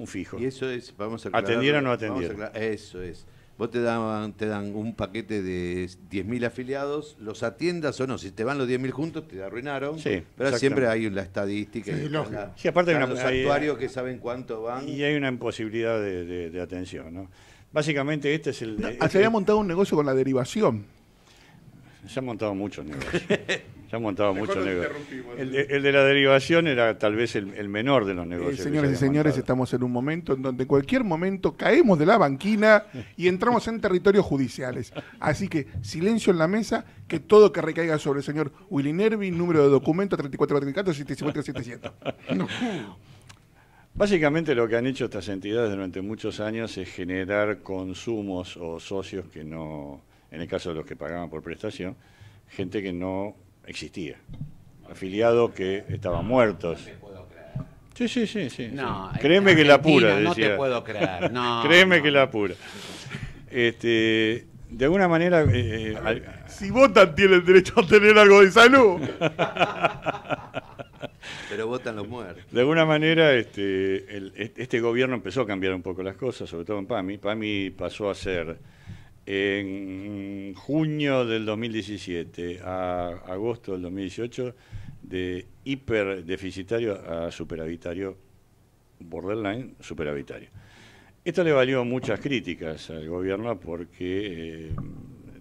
Speaker 7: un fijo. Y eso es, vamos a ¿Atendieron o no atendieron?
Speaker 6: eso es. Vos te dan, te dan un paquete de 10.000 afiliados, los atiendas o no. Si te van los 10.000 juntos, te arruinaron. pero siempre hay la estadística. Sí, aparte hay los actuarios que saben cuánto van. Y
Speaker 7: hay una imposibilidad de, atención, ¿no? Básicamente este es el... Ah, se había este-
Speaker 5: montado un negocio con la derivación
Speaker 7: se han montado muchos negocios. Se han montado muchos negocios. El, de la derivación era tal vez el, menor de los eh, negocios. señores y señores,
Speaker 5: estamos en un momento en donde cualquier momento caemos de la banquina y entramos en territorios judiciales. Así que silencio en la mesa, que todo que recaiga sobre el señor Willy Nervi, número de documento 3434
Speaker 7: Básicamente lo que han hecho estas entidades durante muchos años es generar consumos o socios que no en el caso de los que pagaban por prestación, gente que no existía, afiliados que estaban muertos. No te Sí, sí, sí, sí. No, sí. Créeme que la pura, No te puedo creer. No, Créeme que la pura. Este, de alguna manera... Eh, eh, si votan tienen derecho a tener algo de salud.
Speaker 6: Pero votan los muertos.
Speaker 7: De alguna manera, este, este gobierno empezó a cambiar un poco las cosas, sobre todo en PAMI. PAMI pasó a ser en junio del 2017 a agosto del 2018 de hiperdeficitario a superavitario, borderline superavitario. Esto le valió muchas críticas al gobierno porque eh,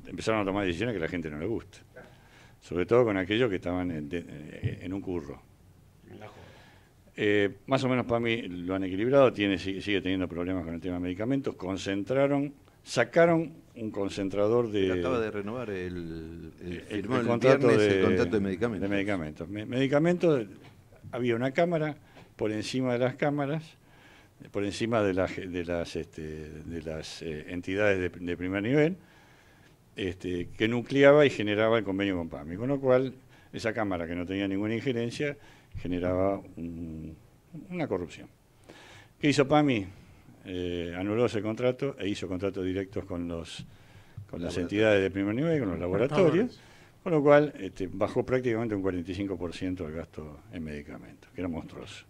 Speaker 7: empezaron a tomar decisiones que a la gente no le gusta, sobre todo con aquellos que estaban en, un curro. Eh, más o menos para mí lo han equilibrado, tiene, sigue teniendo problemas con el tema de medicamentos, concentraron, sacaron un concentrador de... Trataba de renovar el, el, contrato de, medicamentos. De medicamentos. medicamentos, había una cámara por encima de las cámaras, por encima de las, de las, este, de las eh, entidades de, primer nivel, este, que nucleaba y generaba el convenio con PAMI. Con lo cual, esa cámara que no tenía ninguna injerencia generaba una corrupción. ¿Qué hizo PAMI? Eh, anuló ese contrato e hizo contratos directos con, los, con las entidades de primer nivel, con los laboratorios, con lo cual este, bajó prácticamente un 45% el gasto en medicamentos, que era monstruoso.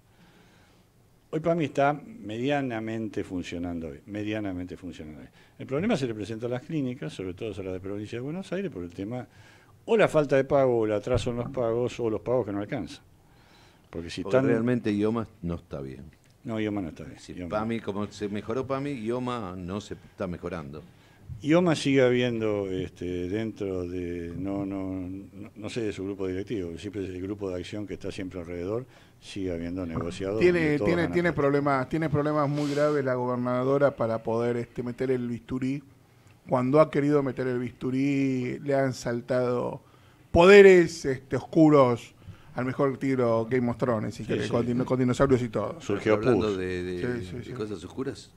Speaker 7: Hoy para mí está medianamente funcionando medianamente funcionando El problema se le presenta a las clínicas, sobre todo a las de provincia de Buenos Aires, por el tema o la falta de pago, o el atraso en los pagos, o los pagos que no alcanzan.
Speaker 6: Porque si están... realmente idiomas no está bien. No, Ioma no está bien. mí, como se mejoró PAMI, Ioma no se está mejorando.
Speaker 7: Ioma sigue habiendo este, dentro de, no, no, no, sé de su grupo directivo, siempre es el grupo de acción que está siempre alrededor, sigue habiendo negociadores. Tiene, tiene, tiene
Speaker 5: problemas, tiene problemas muy graves la gobernadora para poder este, meter el bisturí. Cuando ha querido meter el bisturí, le han saltado poderes este, oscuros al mejor tiro Game of Thrones, Con, dinosaurios y todo. Surgió Hablando de,
Speaker 6: cosas oscuras,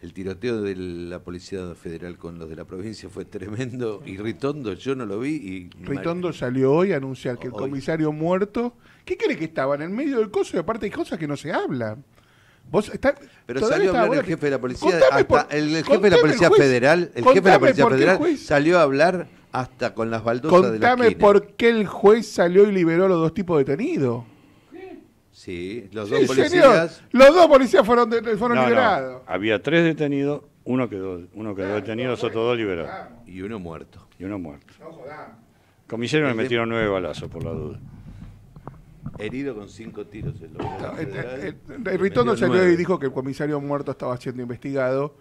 Speaker 6: el tiroteo de la Policía Federal con los de la provincia fue tremendo. Y Ritondo, yo no lo vi. Y Ritondo
Speaker 5: salió hoy a anunciar que el comisario muerto. ¿Qué cree que estaba? En el medio del coso y aparte hay cosas que no se hablan.
Speaker 6: Vos está, pero salió a hablar el jefe de la policía, el, jefe de la policía federal, el jefe de la policía federal salió a hablar hasta con las baldosas contame de la por qué el juez
Speaker 5: salió y liberó a los dos tipos detenidos.
Speaker 6: Sí, los dos policías.
Speaker 5: Los dos policías fueron, fueron liberados.
Speaker 7: Había tres detenidos, uno quedó, uno quedó detenido, los otros dos liberados. Y uno muerto. Y uno muerto. No me metieron nueve balazos
Speaker 6: por la duda herido con cinco tiros. el, eh, eh, eh, salió y
Speaker 5: dijo que el comisario muerto estaba siendo investigado.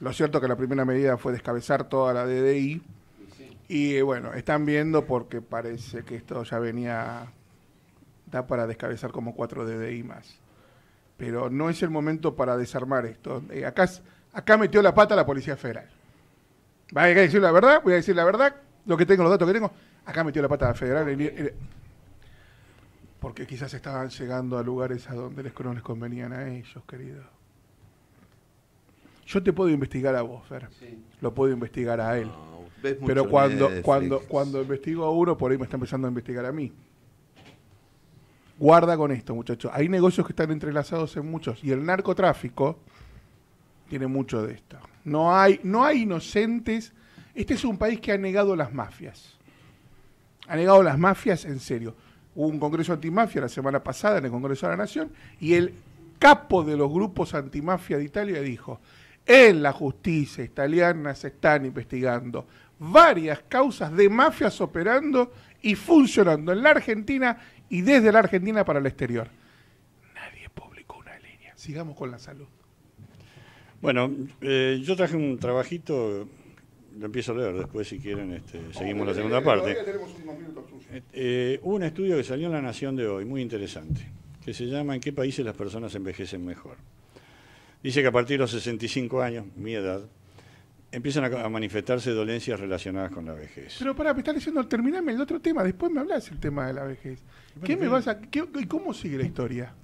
Speaker 5: Lo cierto que la primera medida fue descabezar toda la DDI. Y bueno, están viendo porque parece que esto ya venía, da para descabezar como cuatro DDI más. Pero no es el momento para desarmar esto. acá, acá metió la pata la Policía Federal. voy a decir la verdad, voy a decir la verdad, lo que tengo, los datos que tengo. Acá metió la pata la Federal porque quizás estaban llegando a lugares a donde les, no les convenían a ellos, querido. Yo te puedo investigar a vos, Fer. Lo puedo investigar a él. Pero cuando, cuando, cuando investigo a uno, por ahí me está empezando a investigar a mí. Guarda con esto, muchachos. Hay negocios que están entrelazados en muchos. Y el narcotráfico tiene mucho de esto. No hay, no hay inocentes. Este es un país que ha negado las mafias. Ha negado las mafias en serio. Hubo un congreso antimafia la semana pasada en el Congreso de la Nación y el capo de los grupos antimafia de Italia dijo, en la justicia italiana se están investigando varias causas de mafias operando y funcionando en la Argentina y desde la Argentina para el exterior. Nadie publicó una línea. Sigamos con la salud.
Speaker 7: Bueno, eh, yo traje un trabajito lo empiezo a leer después si quieren, este, seguimos la segunda parte.
Speaker 5: hubo eh, eh,
Speaker 7: un estudio que salió en La Nación de hoy, muy interesante, que se llama ¿En qué países las personas envejecen mejor? Dice que a partir de los 65 años, mi edad, empiezan a, manifestarse dolencias relacionadas con la vejez.
Speaker 5: Pero pará, me estás diciendo, terminame el otro tema, después me hablas el tema de la vejez. ¿Qué me vas a, ¿Cómo sigue la historia?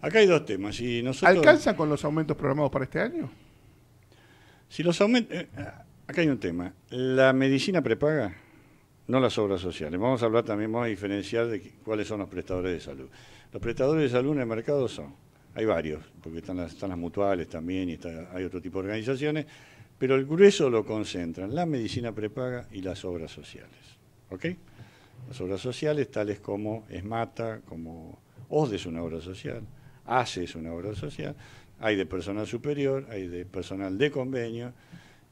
Speaker 7: Acá hay dos temas. Y ¿Alcanza
Speaker 5: con los aumentos programados para este año?
Speaker 7: Si los eh, ah, acá hay un tema. La medicina prepaga, no las obras sociales. Vamos a hablar también, vamos a diferenciar de cuáles son los prestadores de salud. Los prestadores de salud en el mercado son, hay varios, porque están las, mutuales también y hay otro tipo de organizaciones, pero el grueso lo concentran la medicina prepaga y las obras sociales. ¿Ok? Las obras sociales, tales como ESMATA, como OSDE es una obra social, ACE es una obra social, hay de personal superior, hay de personal de convenio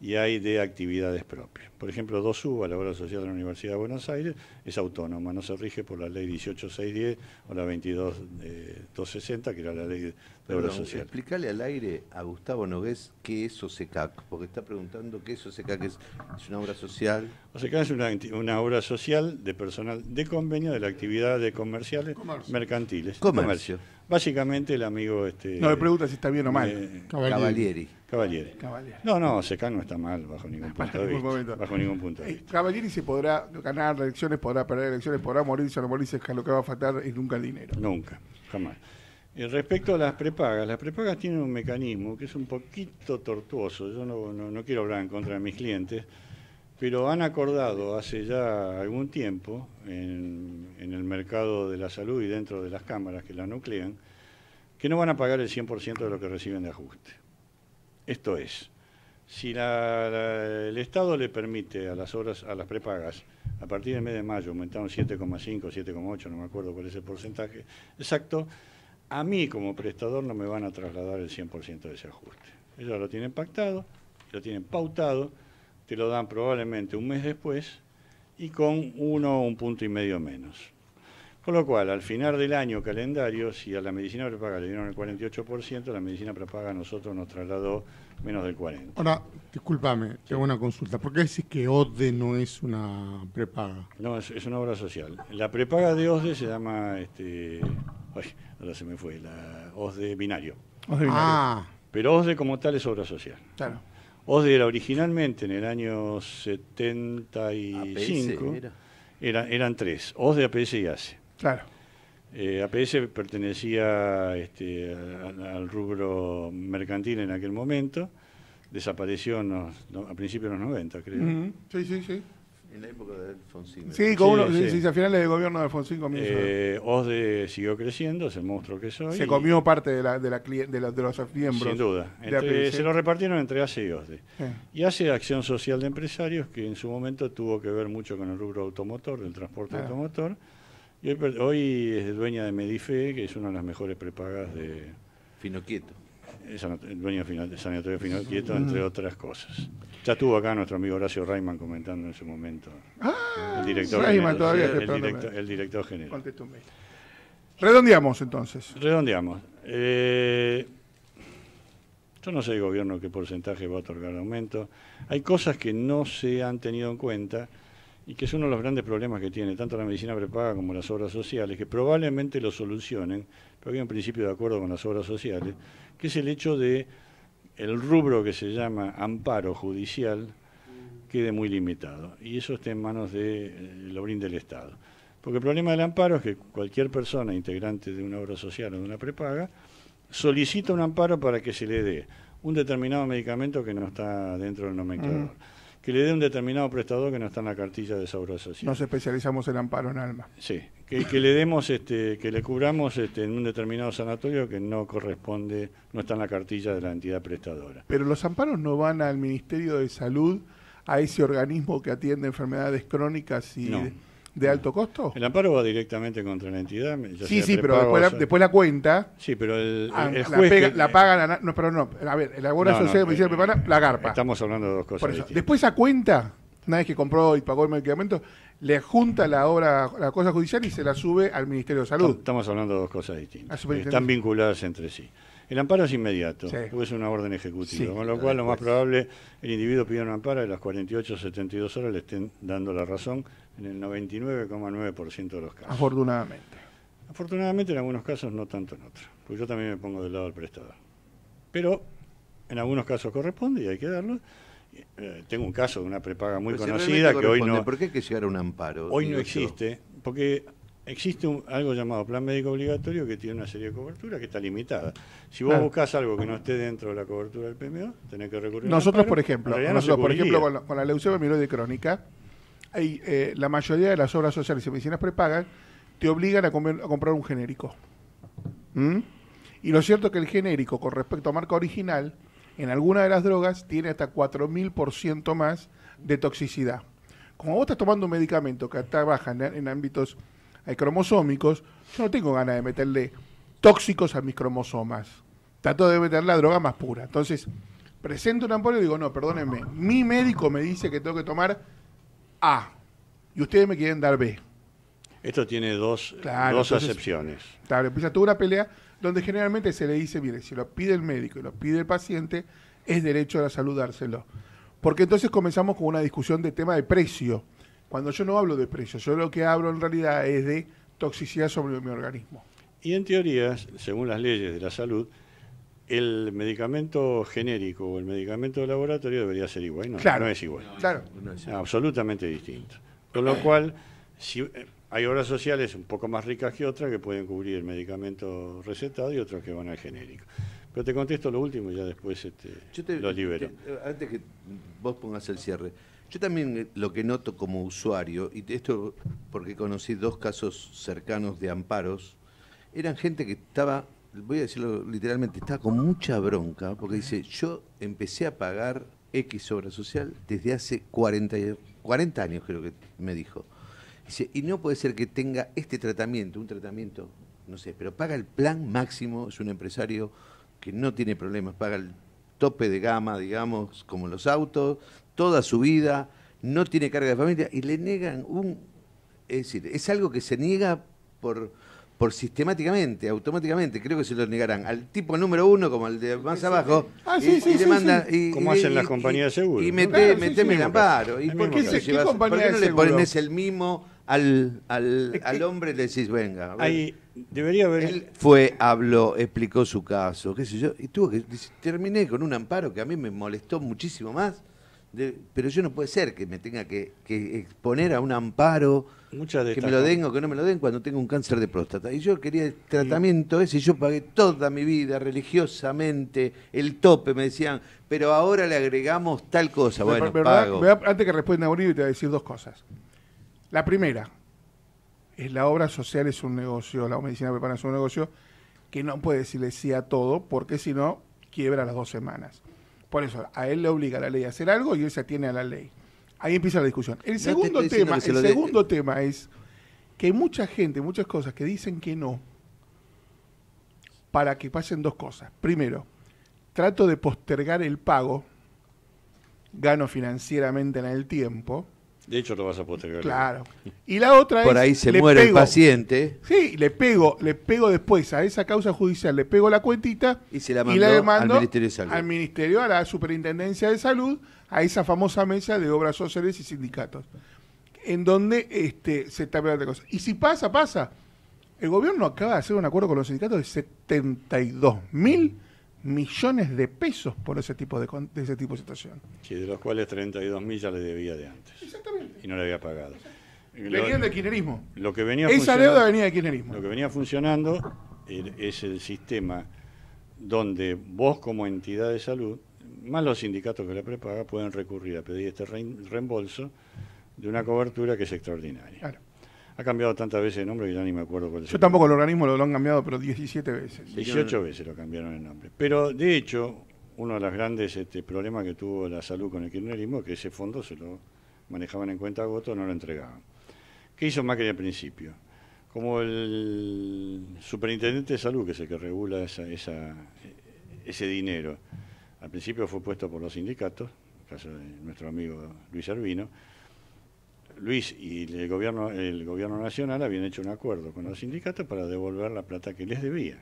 Speaker 7: y hay de actividades propias. Por ejemplo, 2U, la obra social de la Universidad de Buenos Aires, es autónoma, no se rige por la ley 18610 o la 22260, eh, que era la ley
Speaker 6: de obra social. Explícale al aire a Gustavo Nogués qué es OSECAC, porque está preguntando qué es OSECAC, que es una obra social. OSECAC es una, obra social de personal
Speaker 7: de convenio de la actividad de comerciales mercantiles. Comercio Básicamente el amigo... Este, no, me pregunta si está bien o mal. Eh, Cavalieri. Cavalieri. No, no, Secán no está mal bajo ningún punto de vista. Bajo ningún punto de eh,
Speaker 5: Cavalieri se podrá ganar elecciones, podrá perder elecciones, podrá morirse o no morirse, lo que va a faltar es nunca el dinero.
Speaker 7: Nunca, jamás. respecto a las prepagas, las prepagas tienen un mecanismo que es un poquito tortuoso. Yo no, no quiero hablar en contra de mis clientes pero han acordado hace ya algún tiempo en, el mercado de la salud y dentro de las cámaras que la nuclean que no van a pagar el 100% de lo que reciben de ajuste. Esto es, si el Estado le permite a las horas, a las prepagas, a partir del mes de mayo aumentaron 7,5, 7,8, no me acuerdo cuál es el porcentaje exacto, a mí como prestador no me van a trasladar el 100% de ese ajuste. Ellos lo tienen pactado, lo tienen pautado, te lo dan probablemente un mes después y con uno o un punto y medio menos. Con lo cual, al final del año calendario, si a la medicina prepaga le dieron el 48%, la medicina prepaga a nosotros nos trasladó menos del 40%.
Speaker 2: Ahora, discúlpame, tengo una consulta. ¿Por qué decís que ODE no es una prepaga?
Speaker 7: No, es, una obra social. La prepaga de OSDE se llama, este, ay, ahora se me fue, la OSDE binario. OSDE binario. Ah. Pero OSDE como tal es obra social. Claro era originalmente en el año 75 era. eran tres, OSD, APS y ACE. Claro. Eh, APS pertenecía este, al, rubro mercantil en aquel momento, desapareció a principios de los 90, creo.
Speaker 5: Sí, sí, sí. En la época de Alfonsín. Sí, a finales del gobierno de Alfonsín comienza.
Speaker 7: Eh, Osde siguió creciendo, es el monstruo que soy. Se comió parte de,
Speaker 5: la, de, la, los miembros. Sin duda. se lo
Speaker 7: repartieron entre ACE y Osde. Y ACE Acción Social de Empresarios, que en su momento tuvo que ver mucho con el rubro automotor, del transporte automotor. Y hoy, es dueña de Medife, que es una de las mejores prepagas de... Finoquieto. Eh, el dueño de sanatorio final Quieto, mm. entre otras cosas. Ya estuvo acá nuestro amigo Horacio Rayman comentando en su momento. Ah, el director general, El, director, general. Redondeamos entonces. Redondeamos. Eh, yo no sé el gobierno qué porcentaje va a otorgar aumento. Hay cosas que no se han tenido en cuenta y que es uno de los grandes problemas que tiene tanto la medicina prepaga como las obras sociales, que probablemente lo solucionen, pero había un principio de acuerdo con las obras sociales, que es el hecho de el rubro que se llama amparo judicial quede muy limitado. Y eso está en manos del de, eh, obrín del Estado. Porque el problema del amparo es que cualquier persona integrante de una obra social o de una prepaga solicita un amparo para que se le dé un determinado medicamento que no está dentro del nomenclador que le dé un determinado prestador que no está en la cartilla de esa obra
Speaker 5: Nos especializamos en amparo en
Speaker 7: alma. Sí, que, le demos, este, que le cubramos este, en un determinado sanatorio que no corresponde, no está en la cartilla de la entidad prestadora.
Speaker 5: Pero los amparos no van al Ministerio de Salud, a ese organismo que atiende enfermedades crónicas y de alto costo?
Speaker 7: El amparo va directamente contra la entidad. Sí, sí, pero después, la, cuenta. Sí, pero el, ah, juez la,
Speaker 5: paga... la no, pero no. A ver, el abogado me dice que prepara la garpa.
Speaker 7: Estamos hablando de dos cosas.
Speaker 5: después esa cuenta, una vez que compró y pagó el medicamento, le junta la obra,
Speaker 7: la cosa judicial y se la sube al Ministerio de Salud. Estamos hablando de dos cosas distintas. Ah, Están vinculadas entre sí. El amparo es inmediato, es una orden ejecutiva, con lo cual lo más probable el individuo pide un amparo y a las 48 72 horas le estén dando la razón en el 99,9% de los casos. Afortunadamente. Afortunadamente en algunos casos, no tanto en otros, porque yo también me pongo del lado del prestador. Pero en algunos casos corresponde y hay que darlo. Eh, tengo un
Speaker 6: caso de una prepaga muy conocida que hoy no... ¿Por qué hay que llegar a un amparo? Hoy no existe,
Speaker 7: porque existe algo llamado plan médico obligatorio que tiene una serie de cobertura que está limitada. Si vos buscas algo que no esté dentro de la cobertura del PMO, tenés que recurrir Nosotros, a un amparo, por ejemplo, nosotros, por ejemplo con la,
Speaker 5: con la leucemia crónica, eh, la mayoría de las obras sociales y medicinas prepagan te obligan a, comprar un genérico. ¿Mm? Y lo cierto es que el genérico, con respecto a marca original, en alguna de las drogas tiene hasta 4.000% más de toxicidad. Como vos estás tomando un medicamento que trabaja en, en ámbitos cromosómicos, yo no tengo ganas de meterle tóxicos a mis cromosomas. Trato de meter la droga más pura. Entonces, presento un amporio y digo, no, perdónenme, mi médico me dice que tengo que tomar a y ustedes me quieren dar B.
Speaker 7: Esto tiene dos, dos acepciones.
Speaker 5: Claro, empieza toda una pelea donde generalmente se le dice, mire, si lo pide el médico y lo pide el paciente, es derecho a la salud dárselo. Porque entonces comenzamos con una discusión de tema de precio. Cuando yo no hablo de precio, yo lo que hablo en realidad es de toxicidad sobre mi organismo.
Speaker 7: Y en teoría, según las leyes de la salud, el medicamento genérico o el medicamento de laboratorio debería ser igual. No, claro, es igual. Claro. No es Absolutamente distinto. Con lo cual, si, eh, hay obras sociales un poco más ricas que otras que pueden cubrir el medicamento recetado y otros que van al genérico. Pero te contesto lo último y ya después este,
Speaker 6: lo libero. antes que vos pongas el cierre. Yo también eh, lo que noto como usuario, y esto porque conocí dos casos cercanos de amparos, eran gente que estaba voy a decirlo literalmente, está con mucha bronca porque dice, yo empecé a pagar X obra social desde hace 40, 40 años, creo que me dijo. y no puede ser que tenga este tratamiento, un tratamiento, no sé, pero paga el plan máximo, es un empresario que no tiene problemas, paga el tope de gama, digamos, como los autos, toda su vida, no tiene carga de familia y le niegan un... Es decir, es algo que se niega por por sistemáticamente, automáticamente, creo que se lo negarán al tipo número uno como el de más abajo.
Speaker 8: y, le como hacen las compañías de seguro. Y, meté, el amparo. ¿Y por qué, no le pones
Speaker 6: el mismo al, al, al hombre y le decís, venga? Ahí, debería haber... Él fue, habló, explicó su caso, qué sé yo, y tuvo que, terminé con un amparo que a mí me molestó muchísimo más pero yo no puede ser que me tenga que, exponer a un amparo, que me lo den o que no me lo den cuando tengo un cáncer de próstata. Y yo quería el tratamiento ese, y yo pagué toda mi vida religiosamente, el tope, me decían, pero ahora le agregamos tal cosa. bueno, pago.
Speaker 5: antes que responda Bonito, te voy a decir dos cosas. La primera, es la obra social es un negocio, la medicina preparada es un negocio que no puede decirle sí a todo, porque si no, quiebra las dos semanas. Por eso, a él le obliga la ley a hacer algo y él se atiene a la ley. Ahí empieza la discusión. El segundo, tema, el segundo tema es que hay mucha gente, muchas cosas que dicen que no para que pasen dos cosas. Primero, trato de postergar el pago, gano financieramente en el tiempo,
Speaker 7: de hecho, lo vas a postergar. Claro. Y la otra Por es. Por ahí se
Speaker 5: muere el paciente. Sí, le pego, le pego después a esa causa judicial, le pego la cuentita y,
Speaker 3: se la, y al Ministerio de Salud. Al
Speaker 5: Ministerio, a la Superintendencia de Salud, a esa famosa mesa de obras sociales y sindicatos. En donde este, se está de cosas. Y si pasa, pasa. El gobierno acaba de hacer un acuerdo con los sindicatos de 72 mil millones de pesos por ese tipo de, ese tipo de situación.
Speaker 7: Sí, de los cuales 32 mil ya le debía de antes. Exactamente. Y no le había pagado. Venía de kirchnerismo. Lo que venía Esa deuda venía de kirchnerismo. Lo que venía funcionando er, es el sistema donde vos como entidad de salud, más los sindicatos que la prepaga, pueden recurrir a pedir este reembolso de una cobertura que es extraordinaria. Claro. Ha cambiado tantas veces el nombre que ya ni me acuerdo cuál es. Yo tampoco
Speaker 5: el organismo lo, han cambiado, pero 17 veces. 18
Speaker 7: veces lo cambiaron el nombre. Pero de hecho, uno de los grandes este, problemas que tuvo la salud con el kirchnerismo es que ese fondo se lo manejaban en cuenta a voto, no lo entregaban. ¿Qué hizo Macri al principio? Como el superintendente de salud, que es el que regula ese dinero, al principio fue puesto por los sindicatos, en el caso de nuestro amigo Luis Arvino, Luis y el gobierno, el gobierno nacional habían hecho un acuerdo con los sindicatos para devolver la plata que les debía.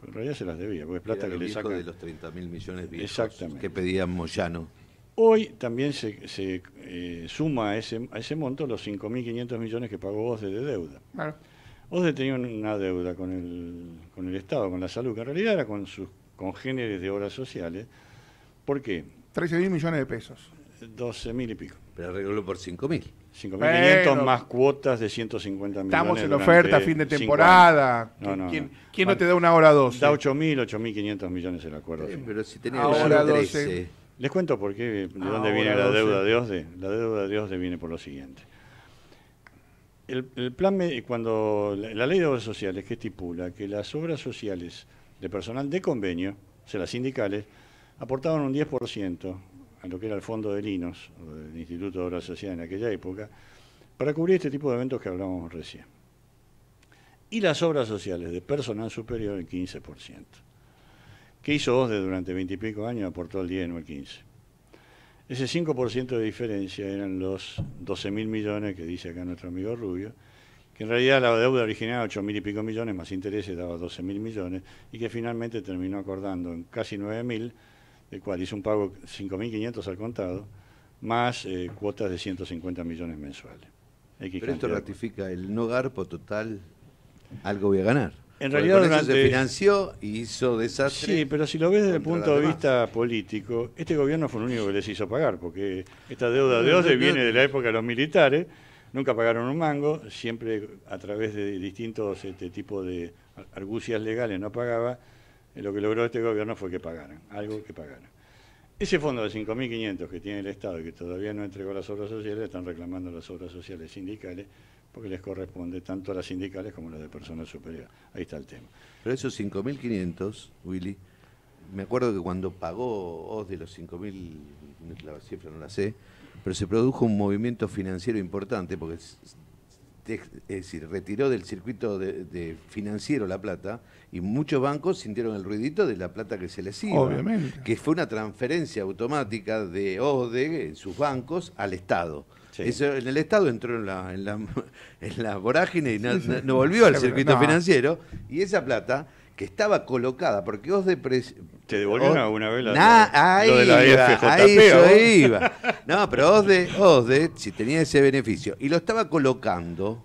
Speaker 7: Pero en realidad se las debía, porque es plata que les sacó de
Speaker 6: los 30 mil millones de Exactamente. que pedían Moyano.
Speaker 7: Hoy también se, eh, suma a ese, a ese monto los 5.500 millones que pagó Ode de deuda. Claro. OSDE tenía una deuda con el, con el Estado, con la salud, que en realidad era con sus congéneres de obras sociales. ¿Por qué?
Speaker 5: mil millones de pesos.
Speaker 7: mil y pico. Pero arregló por 5.000. 5.500 más cuotas de 150 millones. Estamos en oferta, fin de temporada. ¿Quién, no. te da una hora 12? Da 8.000, 8.500 millones el acuerdo. pero Les cuento por qué, de dónde viene la deuda de OSDE. La deuda de OSDE viene por lo siguiente. El, plan, cuando la, ley de obras sociales que estipula que las obras sociales de personal de convenio, o sea, las sindicales, aportaban un 10% a lo que era el fondo de Linos, del Instituto de Obras Sociales en aquella época, para cubrir este tipo de eventos que hablábamos recién. Y las obras sociales de personal superior, el 15%. ¿Qué hizo OSDE durante 20 y pico años? Aportó el 10, no el 15. Ese 5% de diferencia eran los 12 mil millones que dice acá nuestro amigo Rubio, que en realidad la deuda original, 8 mil y pico millones, más intereses daba 12 mil millones, y que finalmente terminó acordando en casi 9.000 mil el cual hizo un pago 5.500 al contado,
Speaker 6: más eh, cuotas de 150 millones mensuales. Pero esto ratifica el no garpo total, algo voy a ganar. En realidad se financió y hizo desastre.
Speaker 7: Sí, pero si lo ves desde el punto de vista político, este gobierno fue el único que les hizo pagar, porque esta deuda de ODE viene de la época de los militares, nunca pagaron un mango, siempre a través de distintos este, tipos de argucias legales no pagaba, lo que logró este gobierno fue que pagaran, algo que pagaran. Ese fondo de 5.500 que tiene el Estado y que todavía no entregó las obras sociales, están reclamando las obras sociales sindicales porque les corresponde tanto a las sindicales como a las de personas superiores.
Speaker 6: Ahí está el tema. Pero esos 5.500, Willy, me acuerdo que cuando pagó Oz de los 5.000, la cifra no la sé, pero se produjo un movimiento financiero importante porque es decir, retiró del circuito financiero la plata y muchos bancos sintieron el ruidito de la plata que se les iba. Obviamente. Que fue una transferencia automática de ODE, en sus bancos, al Estado. en el Estado entró en la, en vorágine y no, volvió al circuito financiero. Y esa plata que estaba colocada, porque vos de ¿Te devolvieron alguna vez la, ahí de ahí eso iba. No, pero Osde, de si tenía ese beneficio, y lo estaba colocando,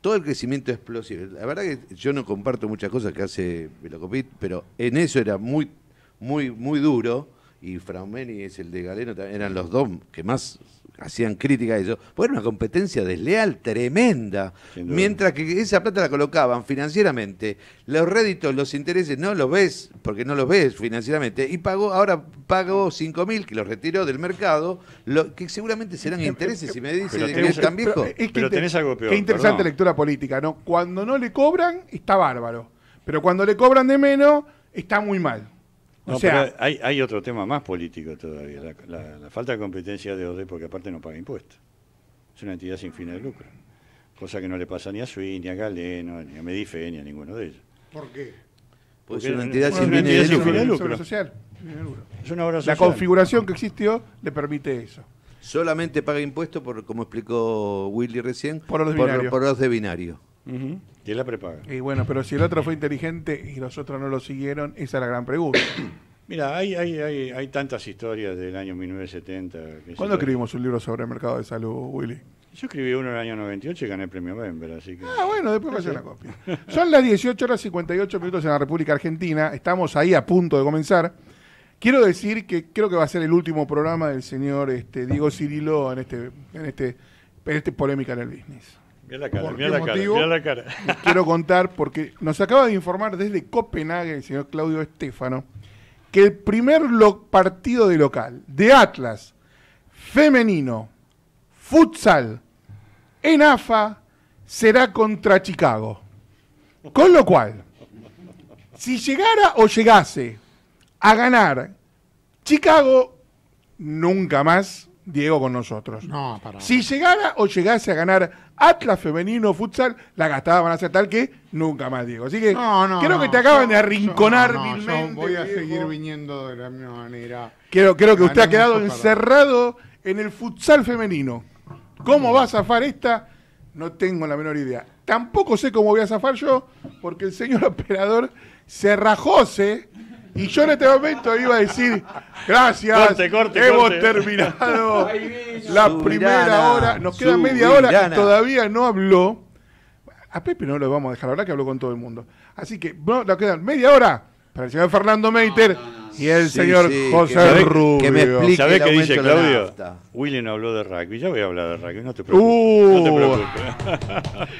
Speaker 6: todo el crecimiento explosivo. La verdad que yo no comparto muchas cosas que hace Velocopit, pero en eso era muy, muy, muy duro, y Fraumeni es el de Galeno, eran los dos que más hacían crítica a eso, porque era una competencia desleal tremenda. Mientras que esa plata la colocaban financieramente, los réditos, los intereses, no los ves, porque no los ves financieramente, y pagó, ahora pagó mil que los retiró del mercado, lo, que seguramente serán intereses, si me dice que es tan viejo. Pero, es que tenés algo peor. Qué interesante
Speaker 5: lectura política, ¿no? Cuando no le cobran, está bárbaro. Pero cuando le cobran de menos, está muy mal. No, o sea,
Speaker 7: hay, otro tema más político todavía, la, falta de competencia de ODE porque aparte no paga impuestos. Es una entidad sin fines de lucro, cosa que no le pasa ni a Sui, ni a Galeno, ni a Medife, ni a ninguno de ellos. ¿Por qué? Porque, es una entidad sin fines de, lucro.
Speaker 5: La configuración que existió le permite eso.
Speaker 6: Solamente paga impuestos, por, como explicó Willy recién, por los, de binario. Y la prepaga.
Speaker 5: Y bueno, pero si el otro fue inteligente y los otros no lo siguieron, esa es la gran pregunta.
Speaker 7: Mira, hay, hay, hay, hay tantas historias del año 1970. ¿Cuándo escribimos
Speaker 5: un libro sobre el mercado de salud, Willy?
Speaker 7: Yo escribí uno en el año 98 y gané el premio Bember, así que... Ah, bueno, después a la copia.
Speaker 5: Son las 18 horas 58 minutos en la República Argentina. Estamos ahí a punto de comenzar. Quiero decir que creo que va a ser el último programa del señor este, Diego Cirilo en este, en este, en este polémica en el business.
Speaker 7: Mira la cara, mira la cara, quiero
Speaker 5: contar porque nos acaba de informar desde Copenhague el señor Claudio Estefano que el primer partido de local de Atlas femenino futsal en AFA será contra Chicago. Con lo cual, si llegara o llegase a ganar Chicago, nunca más Diego con nosotros. No, para. Si llegara o llegase a ganar Atlas Femenino Futsal, la gastada van a ser tal que nunca más, Diego. Así que creo que te acaban de arrinconar No,
Speaker 2: No, voy a seguir viniendo de la misma manera. Creo, creo que usted ha quedado
Speaker 5: encerrado en el futsal femenino. ¿Cómo va a zafar esta? No tengo la menor idea. Tampoco sé cómo voy a zafar yo, porque el señor operador se rajose ¿eh? Y yo en este momento iba a decir, gracias, hemos terminado
Speaker 8: la primera hora. Nos queda media hora y todavía
Speaker 5: no habló. A Pepe no lo vamos a dejar hablar, que habló con todo el mundo. Así que nos quedan media hora para el señor Fernando Meiter y el señor José Rubio. Que me explique ¿Sabés qué dice Claudio?
Speaker 7: Willy habló de rugby. Yo voy a hablar de rugby, no te uh. preocupes. No te preocupes.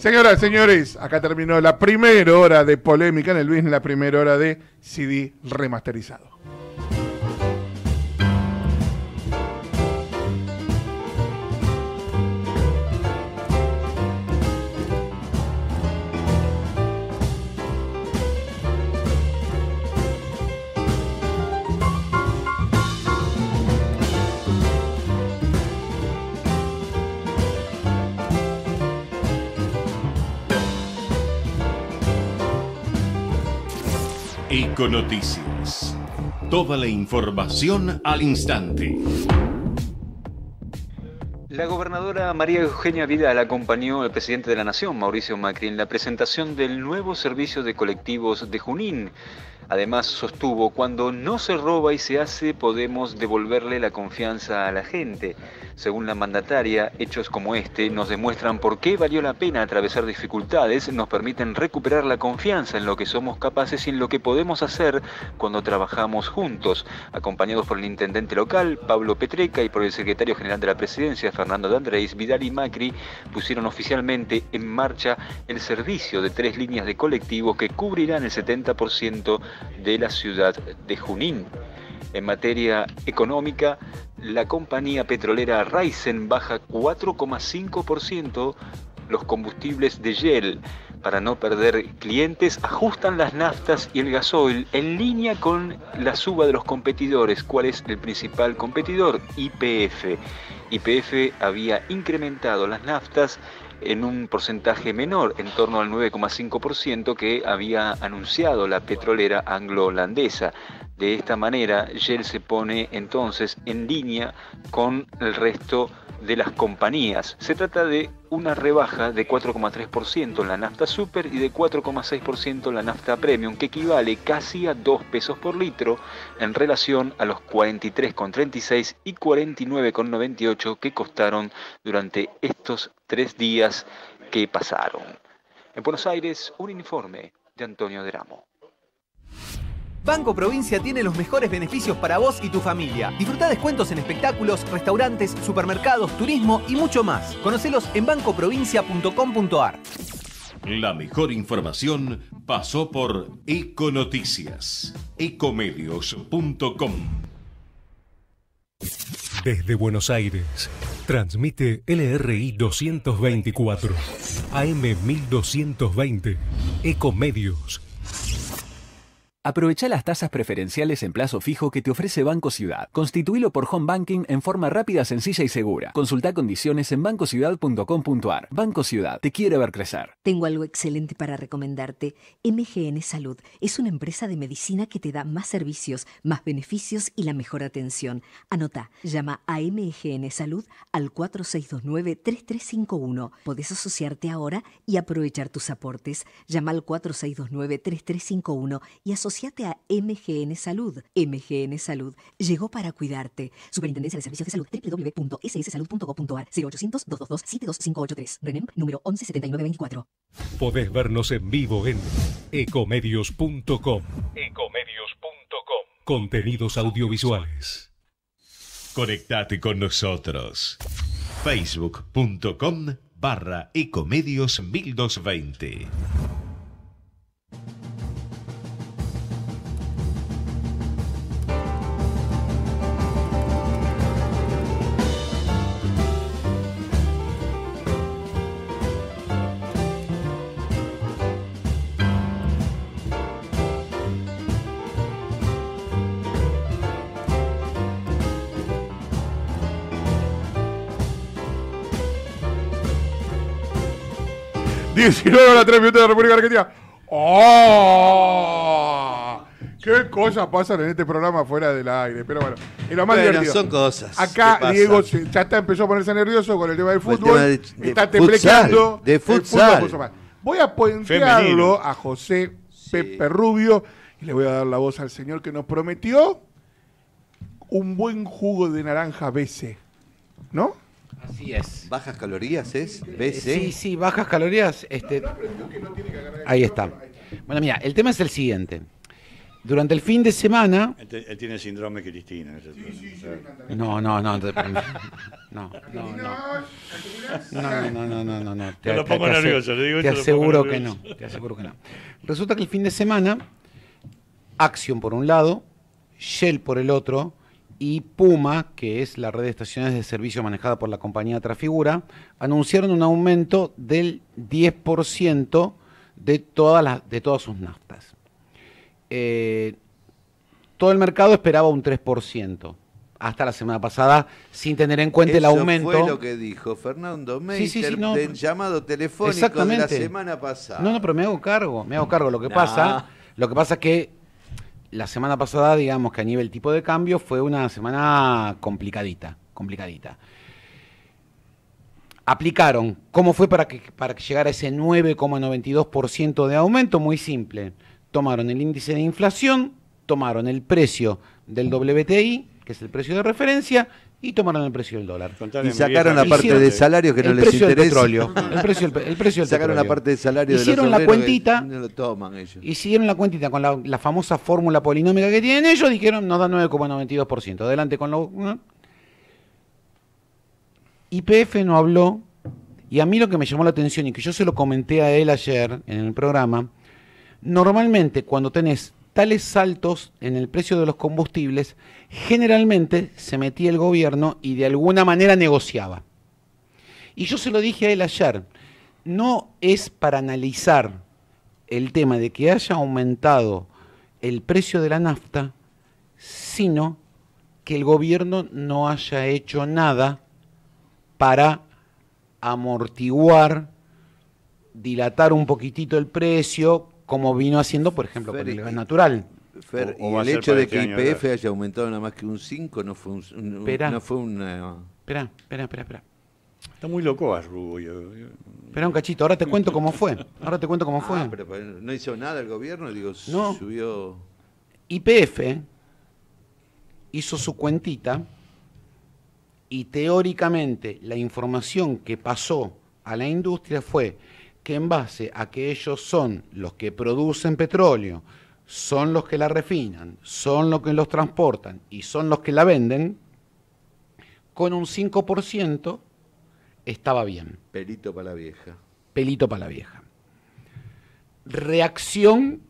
Speaker 5: Señoras, señores, acá terminó la primera hora de polémica en el Luis, la primera hora de CD remasterizado.
Speaker 1: Noticias. Toda la información al instante.
Speaker 3: La gobernadora María Eugenia Vidal acompañó al presidente de la Nación, Mauricio Macri, en la presentación del nuevo servicio de colectivos de Junín. Además sostuvo, cuando no se roba y se hace, podemos devolverle la confianza a la gente. Según la mandataria, hechos como este nos demuestran por qué valió la pena atravesar dificultades, nos permiten recuperar la confianza en lo que somos capaces y en lo que podemos hacer cuando trabajamos juntos, acompañados por el intendente local, Pablo Petreca, y por el secretario general de la presidencia, Fernando de Andrés, Vidal y Macri, pusieron oficialmente en marcha el servicio de tres líneas de colectivo que cubrirán el 70% de la ciudad de Junín. En materia económica, la compañía petrolera Ryzen baja 4,5% los combustibles de gel. Para no perder clientes, ajustan las naftas y el gasoil en línea con la suba de los competidores. ¿Cuál es el principal competidor? IPF. IPF había incrementado las naftas en un porcentaje menor, en torno al 9,5% que había anunciado la petrolera anglo-holandesa. De esta manera, Shell se pone entonces en línea con el resto de las compañías. Se trata de una rebaja de 4,3% en la nafta super y de 4,6% en la nafta premium, que equivale casi a 2 pesos por litro en relación a los 43,36 y 49,98 que costaron durante estos tres días que pasaron. En Buenos Aires, un informe de Antonio Dramo. Banco Provincia tiene los mejores beneficios para vos y tu familia. Disfruta descuentos en espectáculos, restaurantes, supermercados, turismo y mucho más. Conocelos en bancoprovincia.com.ar.
Speaker 1: La mejor información pasó por Econoticias, ecomedios.com. Desde Buenos Aires, transmite LRI 224, AM
Speaker 3: 1220, Ecomedios Aprovecha las tasas preferenciales en plazo fijo que te ofrece Banco Ciudad. Constituilo por home banking en forma rápida, sencilla y segura. Consulta condiciones en bancociudad.com.ar. Banco Ciudad te quiere ver crecer. Tengo algo excelente para recomendarte. MGN Salud es una empresa de medicina que te da más servicios, más beneficios y la mejor atención. Anota, llama a MGN Salud al 4629-3351. Podés asociarte ahora y aprovechar tus aportes. Llama al 4629-3351 y asociarte Asociate a MGN Salud. MGN Salud llegó para cuidarte. Superintendencia de Servicios de Salud www.sssalud.gov.ar 0800-222-72583. RENEM número 117924.
Speaker 1: Podés vernos en vivo en ecomedios.com. Ecomedios.com. Contenidos audiovisuales. Conectate con nosotros. Facebook.com barra Ecomedios 1220.
Speaker 5: 19 horas 3 minutos de República Argentina.
Speaker 8: ¡Oh!
Speaker 5: ¿Qué cosas pasan en este programa fuera del aire? Pero bueno, es lo más bueno, divertido. son cosas. Acá Diego ya está, empezó a ponerse nervioso con el tema del fútbol. tema de- está de fútbol futsal. Voy a ponerlo a José Pepe Rubio y le voy a dar la voz al señor que nos prometió un buen jugo de naranja BC.
Speaker 4: ¿No?
Speaker 6: Así es. ¿Bajas calorías es? Sí, eh? sí, bajas calorías. Este...
Speaker 4: Ahí está. Bueno, mira, el tema es el siguiente. Durante el fin de semana.
Speaker 7: Él, tiene tiene síndrome Cristina. sí, sí, sí,
Speaker 4: no, no, no, no, no, no, no, no,
Speaker 7: no, no, no, no. Te, lo pongo nervioso.
Speaker 4: Te, digo te aseguro que no. Te aseguro que no. Resulta que el fin de semana, Action por un lado, Shell por el otro, y Puma, que es la red de estaciones de servicio manejada por la compañía Trafigura, anunciaron un aumento del 10% de, todas las, de todas sus naftas. Eh, todo el mercado esperaba un 3% hasta la semana pasada, sin tener en cuenta el aumento. Eso fue lo
Speaker 6: que dijo Fernando sí, no. llamado telefónico de la semana pasada. No, no,
Speaker 4: pero me hago cargo, me hago cargo. Lo que pasa, lo que pasa es que la semana pasada, digamos que a nivel tipo de cambio fue una semana complicadita, complicadita. Aplicaron, ¿cómo fue para, que, para llegar a ese 9,92% de aumento? Muy simple. Tomaron el índice de inflación, tomaron el precio del WTI, que es el precio de referencia, y tomaron el precio del dólar. y sacaron la parte de salario que no les interesa. El petróleo. El precio, el, precio del Sacaron la parte de salario Hicieron de los la cuentita. y siguieron Hicieron la cuentita con la, famosa fórmula polinómica que tienen ellos. Dijeron, nos da 9,92%. Adelante con lo. IPF no habló. Y a mí lo que me llamó la atención y que yo se lo comenté a él ayer en el programa. Normalmente, cuando tenés Tales saltos en el precio de los combustibles generalmente se metía el gobierno y de alguna manera negociaba. Y yo se lo dije a él ayer, no es para analizar el tema de que haya aumentado el precio de la nafta, sino que el gobierno no haya hecho nada para amortiguar, dilatar un poquitito el precio, como vino haciendo, por ejemplo, con el gas natural. Fer, y el hecho de este que IPF
Speaker 6: haya aumentado nada más que un 5 no fue un, no fue una
Speaker 4: Espera, espera, espera, espera.
Speaker 6: Está muy loco Arrubo. Espera
Speaker 4: un cachito, ahora te cuento
Speaker 6: cómo fue. Ahora te cuento cómo ah, fue. no hizo nada el gobierno, digo, subió
Speaker 4: IPF hizo su cuentita y teóricamente la información que pasó a la industria fue en base a que ellos son los que producen petróleo, son los que la refinan, son los que los transportan y son los que la venden, con un 5% estaba bien. Pelito para la vieja. Pelito para la vieja. Reacción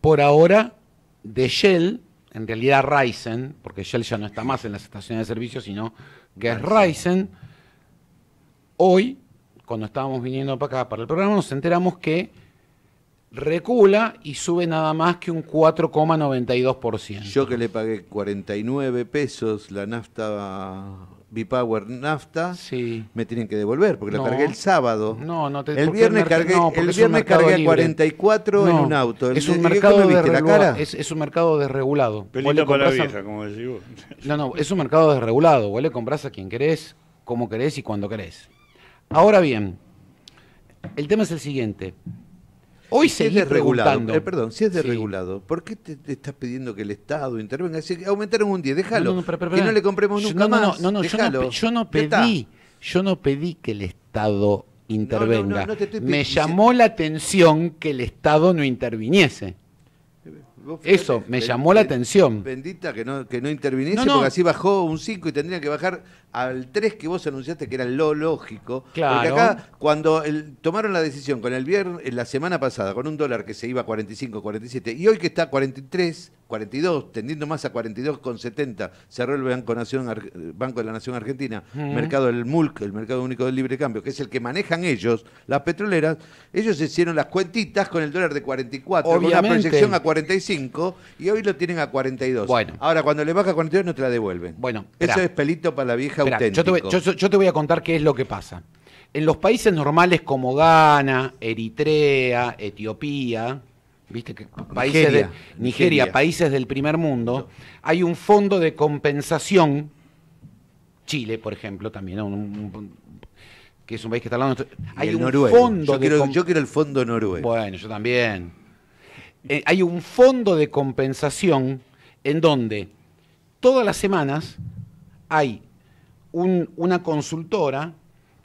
Speaker 4: por ahora de Shell, en realidad Ryzen, porque Shell ya no está más en las estaciones de servicio, sino que es Ryzen, hoy cuando estábamos viniendo para acá para el programa, nos enteramos que recula y sube nada más que un 4,92%. Yo que le pagué 49 pesos la nafta
Speaker 6: Bipower nafta, sí. me tienen que devolver porque la cargué el sábado. No, no te El viernes cargué, el viernes cargué 44 en un auto. es, un mercado Es,
Speaker 4: desregulado. Pelito con la vieja, como decís vos. No, no, es un mercado desregulado. Vos le compras a quien querés, como querés y cuando querés. Ahora bien, el tema es el siguiente.
Speaker 6: Hoy se es desregulado. Eh,
Speaker 4: perdón, si es desregulado, regulado. ¿por qué te, estás pidiendo
Speaker 6: que el Estado intervenga? Si aumentaron un 10, déjalo. que no le compremos nunca yo, más. No, no, yo,
Speaker 4: no, pedí, yo no pedí que el Estado intervenga. Me llamó la atención que el Estado no interviniese. Eso, me llamó la atención.
Speaker 6: Bendita que no, que no interviniese, porque así bajó un 5 y tendría que bajar al 3 que vos anunciaste que era lo lógico. Claro. Porque acá, cuando tomaron la decisión con el viernes, la semana pasada, con un dólar que se iba a 45, 47, y hoy que está a 43, 42, tendiendo más a 42,70, cerró el Banco, Nación, Banco de la Nación Argentina, mercado del MULC, el Mercado Único del Libre Cambio, que es el que manejan ellos, las petroleras, ellos hicieron las cuentitas con el dólar de 44, con la proyección a 45, y hoy lo tienen a 42. Bueno. Ahora, cuando le baja a 42 no te la devuelven. Bueno, eso es pelito para la vieja auténtica. yo
Speaker 4: te voy a contar qué es lo que pasa. En los países normales como Ghana, Eritrea, Etiopía, viste que países Nigeria, de, Nigeria, países del primer mundo, hay un fondo de compensación, Chile, por ejemplo, también, que es un país que está hablando. Hay un fondo yo quiero, yo quiero el fondo noruego. Bueno, yo también. Eh, hay un fondo de compensación en donde todas las semanas hay una consultora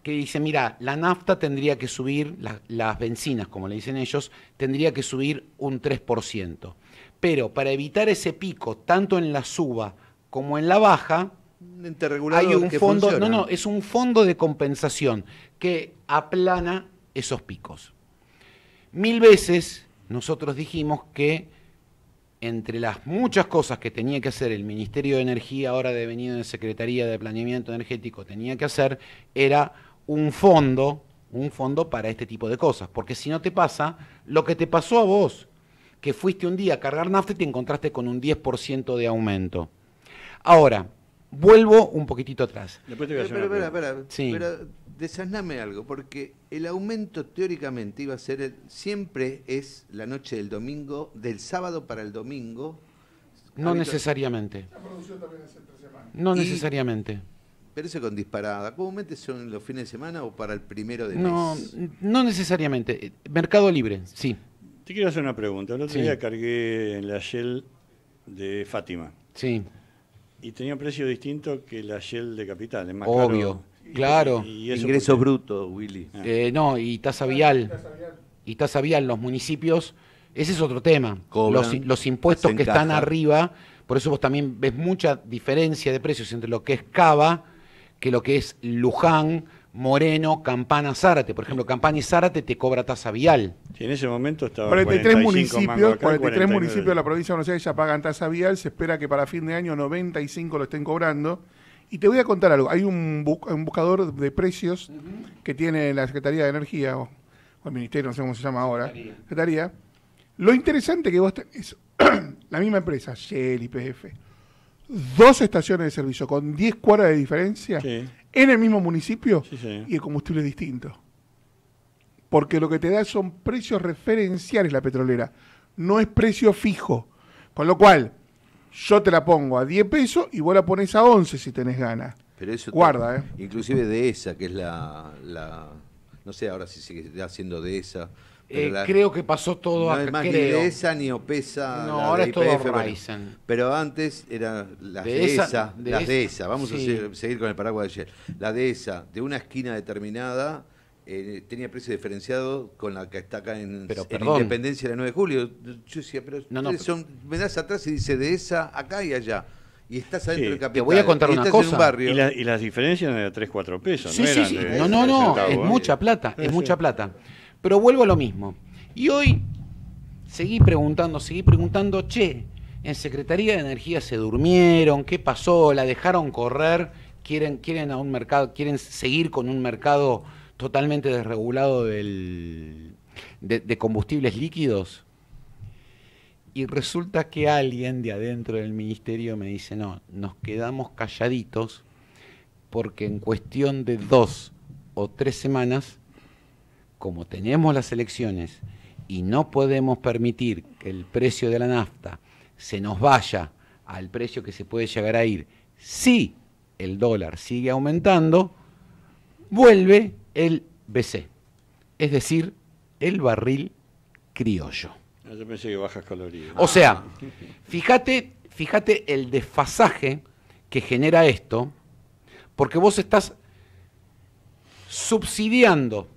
Speaker 4: que dice, mira, la nafta tendría que subir, las bencinas, como le dicen ellos, tendría que subir un 3%. Pero para evitar ese pico, tanto en la suba como en la baja,
Speaker 6: hay un fondo, no, no,
Speaker 4: es un fondo de compensación que aplana esos picos. Mil veces nosotros dijimos que entre las muchas cosas que tenía que hacer el Ministerio de Energía, ahora devenido en Secretaría de Planeamiento Energético, tenía que hacer, era un fondo, un fondo para este tipo de cosas, porque si no te pasa lo que te pasó a vos, que fuiste un día a cargar nafta y te encontraste con un 10% de aumento. Ahora, vuelvo un poquitito atrás.
Speaker 6: Después te pero, algo, porque el aumento teóricamente iba a ser, siempre es la noche del domingo, del sábado para el domingo. No
Speaker 4: necesariamente. La producción también es No necesariamente
Speaker 6: pero con disparada. Comúnmente son los fines de semana o para el primero de no, mes.
Speaker 4: No, necesariamente. Eh, Mercado Libre, sí.
Speaker 6: Te quiero hacer una pregunta. El otro día cargué en la Shell
Speaker 7: de Fátima. Sí. Y tenía un precio distinto que la Shell de
Speaker 4: Capital, es más Obvio, claro. Y, el Ingreso bruto, Willy. Ah. Eh, no, y tasa vial. Y tasa vial, los municipios. Ese es otro tema. los, impuestos que están arriba, por eso vos también ves mucha diferencia de precios entre lo que es Cava que lo que es Luján, Moreno, Campana, Zárate. Por ejemplo, Campana y Zárate te cobra tasa vial. en ese momento estaba 43 municipios, 43 municipios
Speaker 5: de la provincia de Buenos Aires ya pagan tasa vial, se espera que para fin de año 95 lo estén cobrando. Y te voy a contar algo, hay un, buscador de precios que tiene la Secretaría de Energía o, el Ministerio, no sé cómo se llama ahora. Secretaría. Lo interesante que vos tenés, la misma empresa, Shell, PF dos estaciones de servicio con 10 cuadras de diferencia en el mismo municipio y el combustible es distinto. Porque lo que te da son precios referenciales la petrolera, no es precio fijo. Con lo cual, yo te la pongo a 10 pesos y vos la pones a 11 si tenés ganas.
Speaker 6: Guarda, ¿eh? Inclusive de esa, que es la, la, No sé ahora si sigue haciendo de esa eh, creo que pasó todo a que ni de esa ni Opesa. No, ahora es todo pero antes era la de, esa, de esa. Vamos a seguir, con el paraguas de ayer. La de esa, de una esquina determinada. Eh, tenía precio diferenciado con la que está acá en, Independencia del 9 de julio. Yo decía, pero, no, me das atrás y dice de esa acá y allá y estás adentro del capital. voy a contar y Y, las
Speaker 4: diferencias eran de 3, 4 pesos. no sí, sí. no, no, no. Es ¿eh? mucha plata, es mucha plata. Pero vuelvo a lo mismo. Y hoy seguí preguntando, seguí preguntando, che, en Secretaría de Energía se durmieron, ¿qué pasó? ¿La dejaron correr? ¿Quieren, quieren a un mercado, quieren seguir con un mercado totalmente desregulado del, de, de combustibles líquidos? Y resulta que alguien de adentro del ministerio me dice, no, nos quedamos calladitos porque en cuestión de dos o tres semanas como tenemos las elecciones y no podemos permitir que el precio de la nafta se nos vaya al precio que se puede llegar a ir si el dólar sigue aumentando, vuelve el BC, es decir, el barril criollo.
Speaker 7: Ah, yo pensé que bajas calorías. O sea, ah.
Speaker 4: fíjate, fíjate el desfasaje que genera esto, porque vos estás subsidiando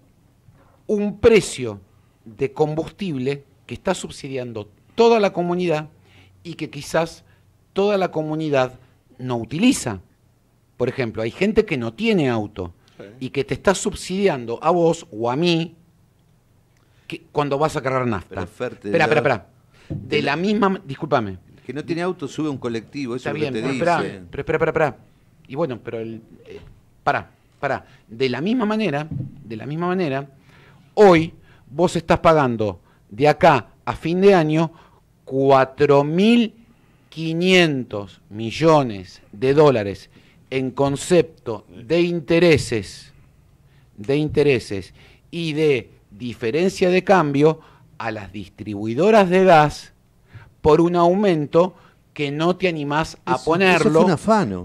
Speaker 4: un precio de combustible que está subsidiando toda la comunidad y que quizás toda la comunidad no utiliza. Por ejemplo, hay gente que no tiene auto y que te está subsidiando a vos o a mí que, cuando vas a cargar nafta. Espera, espera, espera. De la misma, discúlpame. Que no tiene auto sube un colectivo, eso está bien, que te pero Espera, espera, espera, Y bueno, pero el eh, pará, pará. De la misma manera, de la misma manera hoy vos estás pagando de acá a fin de año 4.500 millones de dólares en concepto de intereses, de intereses y de diferencia de cambio a las distribuidoras de gas por un aumento que no te animás a ponerlo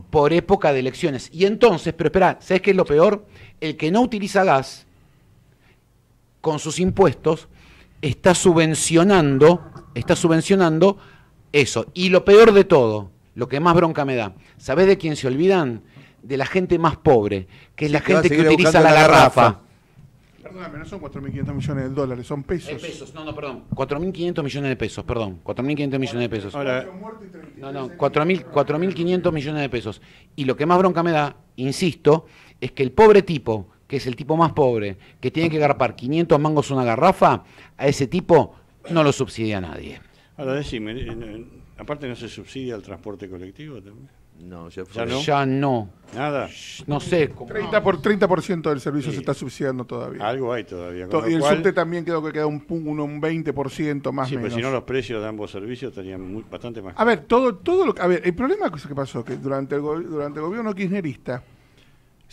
Speaker 4: por época de elecciones. Y entonces, pero espera, ¿sabes qué es lo peor? El que no utiliza gas con sus impuestos está subvencionando, está subvencionando eso. Y lo peor de todo, lo que más bronca me da, ¿sabés de quién se olvidan? De la gente más pobre, que es la gente que utiliza la, garrafa.
Speaker 5: Perdóname, no son 4.500 millones de
Speaker 4: dólares, son pesos. pesos, no, no, perdón. 4.500 millones de pesos, perdón. 4.500 millones de pesos. Ahora, no, no, 4.500 millones de pesos. Y lo que más bronca me da, insisto, es que el pobre tipo que es el tipo más pobre, que tiene que agarrar 500 mangos una garrafa, a ese tipo no lo subsidia nadie.
Speaker 7: Ahora decime, eh, eh, aparte no se subsidia el transporte colectivo también. No, ya, no? Nada. No sé. ¿cómo?
Speaker 5: 30 por 30% del servicio se está subsidiando todavía. Algo hay todavía. y el subte también quedó que queda un, un, 20% más sí, menos. si no
Speaker 7: los precios de ambos servicios estarían bastante más. A ver,
Speaker 5: todo todo lo, a el problema que pasó que durante el, durante el gobierno kirchnerista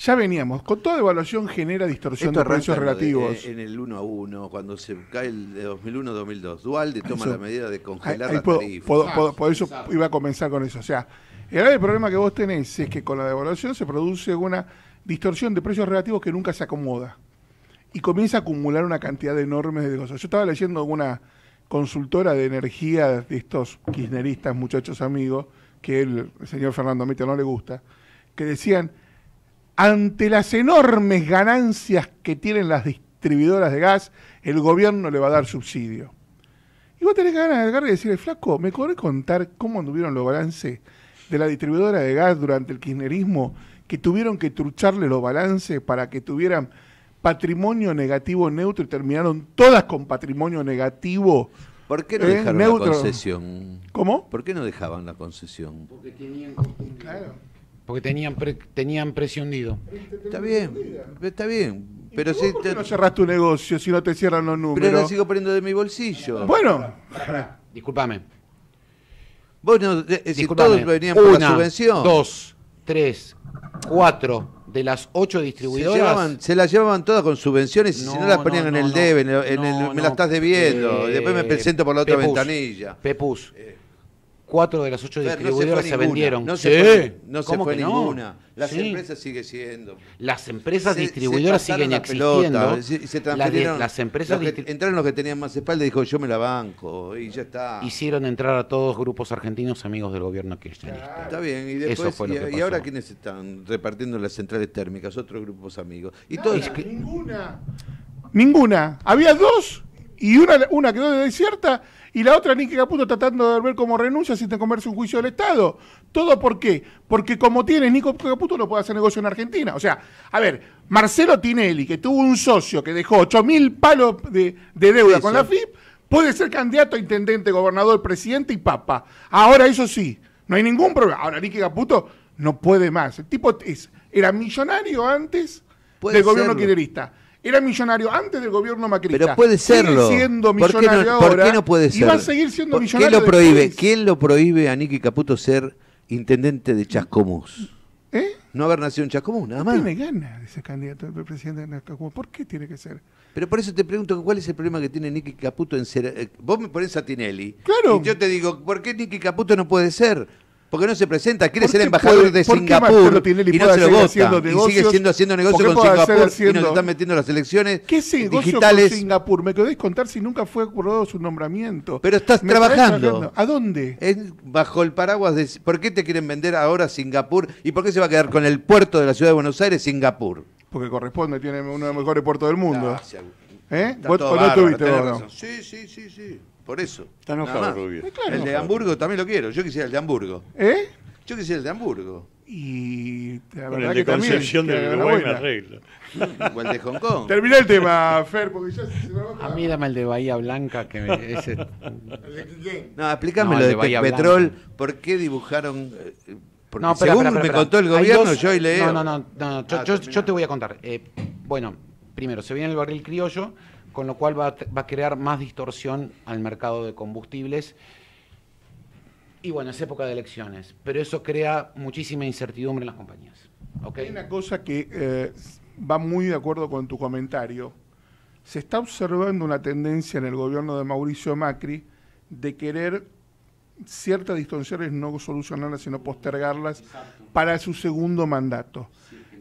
Speaker 5: ya veníamos, con toda devaluación genera distorsión de precios relativos.
Speaker 6: en el 1 eh, a 1, cuando se cae el de 2001-2002, Dualde toma la medida de congelar la tarifa. por
Speaker 5: eso iba a comenzar con eso. O sea, el problema que vos tenés es que con la devaluación se produce una distorsión de precios relativos que nunca se acomoda y comienza a acumular una cantidad enorme de cosas. Yo estaba leyendo una consultora de energía de estos kirchneristas, muchachos amigos, que el señor Fernando Mitter, no le gusta, que decían ante las enormes ganancias que tienen las distribuidoras de gas, el gobierno le va a dar subsidio. Y vos tenés ganas de agarrar y decirle, flaco, ¿me podés contar cómo anduvieron los balances de la distribuidora de gas durante el kirchnerismo que tuvieron que trucharle los balances para que tuvieran patrimonio negativo neutro y terminaron todas con patrimonio negativo? ¿Por qué no eh, dejaron la
Speaker 4: concesión? ¿Cómo? ¿Por qué no dejaban la concesión? Porque tenían... Claro. Porque tenían, pre, tenían Está bien, está bien. Pero si no cerras tu negocio si no te cierran
Speaker 5: los
Speaker 6: números? Pero lo sigo poniendo de mi bolsillo. Bueno. Disculpame.
Speaker 4: bueno si todos venían por subvención. Dos, tres, cuatro de las ocho distribuidoras.
Speaker 6: Se, las llevaban todas con subvenciones y si no las ponían en el debe, en me las estás debiendo. Eh, después me presento por la otra ventanilla. Pepus.
Speaker 4: Eh cuatro de las ocho distribuidoras se, vendieron. No se sí. fue, no fue ninguna.
Speaker 6: Las empresas siguen
Speaker 4: siendo. Las empresas distribuidoras siguen existiendo. las empresas entraron los que tenían más espalda y dijo yo me la banco y ya está. Hicieron entrar a todos grupos argentinos amigos del gobierno kirchnerista.
Speaker 6: está bien, y después y, ahora quiénes están
Speaker 4: repartiendo las
Speaker 6: centrales térmicas, otros grupos amigos. Y
Speaker 5: ninguna. Ninguna. Había dos y una, una quedó desierta y la otra, Nicky Caputo, tratando de ver cómo renuncia sin comer un juicio del Estado. ¿Todo por qué? Porque como tiene Nico Caputo, no puede hacer negocio en Argentina. O sea, a ver, Marcelo Tinelli, que tuvo un socio que dejó 8 mil palos de, deuda con la FIP, puede ser candidato a intendente, gobernador, presidente y papa. Ahora, eso sí, no hay ningún problema. Ahora, Nicky Caputo no puede más. El tipo es, era millonario antes del gobierno kirchnerista era millonario antes del gobierno Macri. Pero puede serlo. siendo millonario ¿Por qué no, ¿por qué no puede ser? Y va a seguir siendo millonario. ¿Quién lo prohíbe?
Speaker 6: ¿Quién lo prohíbe a Nicky Caputo ser intendente de Chascomús? ¿Eh? No haber nacido en Chascomús, nada más. Tiene
Speaker 5: ganas de ser candidato a presidente de Chascomús. ¿Por qué tiene que ser?
Speaker 6: Pero por eso te pregunto, ¿cuál es el problema que tiene Nicky Caputo en ser... Eh, vos me pones a Tinelli. Claro. Y yo te digo, ¿por qué Nicky Caputo no puede ser? porque no se presenta, quiere ser embajador de Singapur y no se lo y sigue haciendo negocios. con Singapur y nos están metiendo las elecciones ¿Qué es Con Singapur?
Speaker 5: Me queréis contar si nunca fue acordado su nombramiento. Pero estás trabajando. ¿A dónde?
Speaker 6: Es bajo el paraguas de... ¿Por qué te quieren vender ahora Singapur? ¿Y por qué se va a quedar con el puerto de la ciudad de Buenos Aires Singapur?
Speaker 5: Porque corresponde, tiene uno de los mejores puertos del mundo. Ah, ¿Eh? ¿Vos, no
Speaker 6: Sí, sí, sí, sí. Por eso. Está enojado, el de Hamburgo también lo quiero. Yo quisiera el de Hamburgo. ¿Eh? Yo quisiera el de Hamburgo.
Speaker 5: Y
Speaker 6: la el de que Concepción también, el de Hong Kong. Terminé el tema, Fer,
Speaker 4: porque ya se me va a... mí dame el de Bahía Blanca. que me, No, explícame lo de, este Petrol.
Speaker 6: ¿Por qué dibujaron...? Eh, no, pero según me contó el gobierno, yo hoy No, no, no, no, yo, ah,
Speaker 4: te voy a contar. Eh, bueno, primero, se viene el barril criollo con lo cual va a, crear más distorsión al mercado de combustibles. Y bueno, es época de elecciones, pero eso crea muchísima incertidumbre en las compañías. Hay una cosa
Speaker 5: que eh, va muy de acuerdo con tu comentario. Se está observando una tendencia en el gobierno de Mauricio Macri de querer ciertas distorsiones no solucionarlas, sino postergarlas para su segundo mandato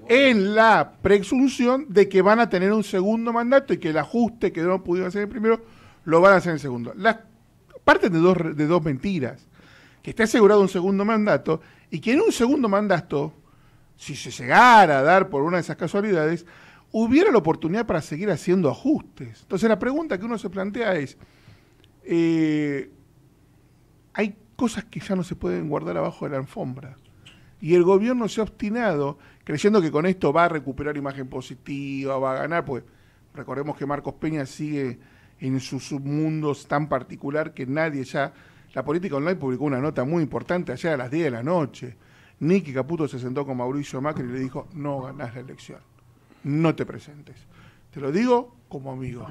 Speaker 5: en la presunción de que van a tener un segundo mandato y que el ajuste que no pudieron hacer en el primero lo van a hacer en el segundo. parten de dos, de dos mentiras, que está asegurado un segundo mandato y que en un segundo mandato, si se llegara a dar por una de esas casualidades, hubiera la oportunidad para seguir haciendo ajustes. Entonces la pregunta que uno se plantea es, eh, hay cosas que ya no se pueden guardar abajo de la alfombra y el gobierno se ha obstinado creyendo que con esto va a recuperar imagen positiva, va a ganar, pues recordemos que Marcos Peña sigue en su submundo tan particular que nadie ya... La política online publicó una nota muy importante allá a las 10 de la noche. Nicky Caputo se sentó con Mauricio Macri y le dijo, no ganás la elección, no te presentes. Te lo digo como amigo.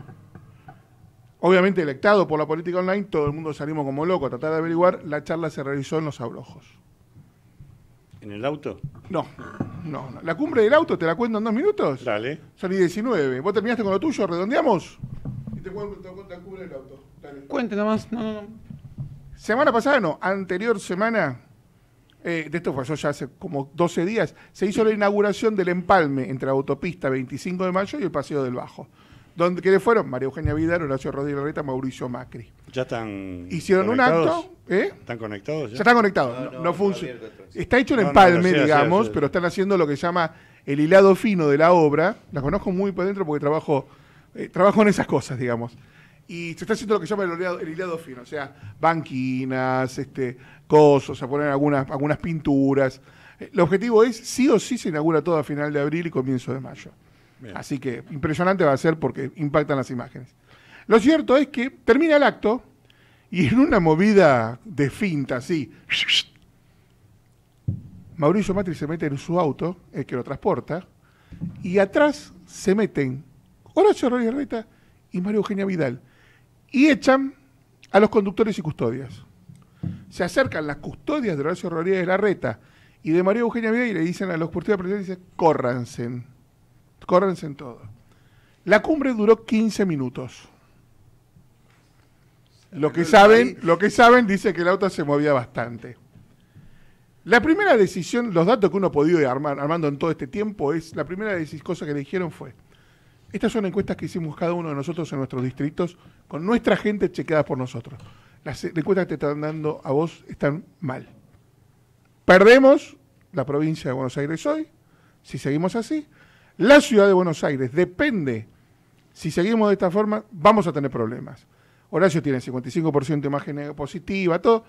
Speaker 5: Obviamente electado por la política online, todo el mundo salimos como loco a tratar de averiguar, la charla se realizó en los abrojos.
Speaker 7: ¿En el auto?
Speaker 5: No, no, ¿La cumbre del auto te la cuento en dos minutos? Dale. Son 19. ¿Vos terminaste con lo tuyo? ¿Redondeamos? Y te cuento, te la cumbre del auto. Dale. Cuente nomás. No, no, no. Semana pasada, no, anterior semana, eh, de esto pasó ya hace como 12 días, se hizo la inauguración del empalme entre la autopista 25 de mayo y el Paseo del Bajo. ¿Dónde, ¿Quiénes fueron? María Eugenia Vidal, Horacio Rodríguez Larreta, Mauricio Macri.
Speaker 7: Ya están. Hicieron un acto. ¿eh? ¿Están conectados? Ya, están conectados. No,
Speaker 5: funciona. Está hecho un empalme, digamos, pero están haciendo lo que se llama el hilado fino de la obra. La conozco muy por dentro porque trabajo, eh, trabajo en esas cosas, digamos. Y se está haciendo lo que se llama el hilado, fino, o sea, banquinas, este, cosas, o sea, poner algunas, algunas pinturas. Eh, el objetivo es, sí o sí se inaugura todo a final de abril y comienzo de mayo. Así que impresionante va a ser porque impactan las imágenes. Lo cierto es que termina el acto y en una movida de finta, así, Mauricio Matri se mete en su auto, el que lo transporta, y atrás se meten Horacio Rodríguez Reta y María Eugenia Vidal y echan a los conductores y custodias. Se acercan las custodias de Horacio Rodríguez Larreta y de María Eugenia Vidal y le dicen a los la presidencia, córranse. Córrense en todo. La cumbre duró 15 minutos. Lo que, saben, lo que saben dice que el auto se movía bastante. La primera decisión, los datos que uno ha podido ir armar, armando en todo este tiempo, es la primera cosa que le dijeron fue, estas son encuestas que hicimos cada uno de nosotros en nuestros distritos, con nuestra gente chequeada por nosotros. Las encuestas que te están dando a vos están mal. Perdemos la provincia de Buenos Aires hoy, si seguimos así, la ciudad de Buenos Aires depende, si seguimos de esta forma, vamos a tener problemas. Horacio tiene 55% de imagen positiva, todo,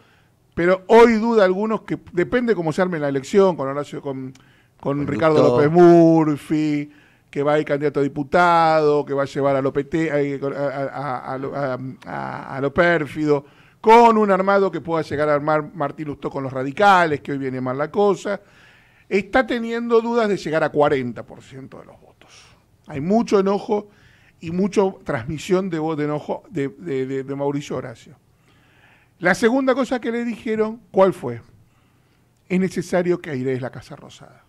Speaker 5: pero hoy duda algunos que depende cómo se arme la elección con Horacio, con, con, Ricardo López Murphy, que va a ir candidato a diputado, que va a llevar a lo, a, a, a, lo pérfido, con un armado que pueda llegar a armar Martín Lustó con los radicales, que hoy viene mal la cosa está teniendo dudas de llegar a 40% de los votos. Hay mucho enojo y mucha transmisión de voz de enojo de, Mauricio Horacio. La segunda cosa que le dijeron, ¿cuál fue? Es necesario que airees la Casa Rosada.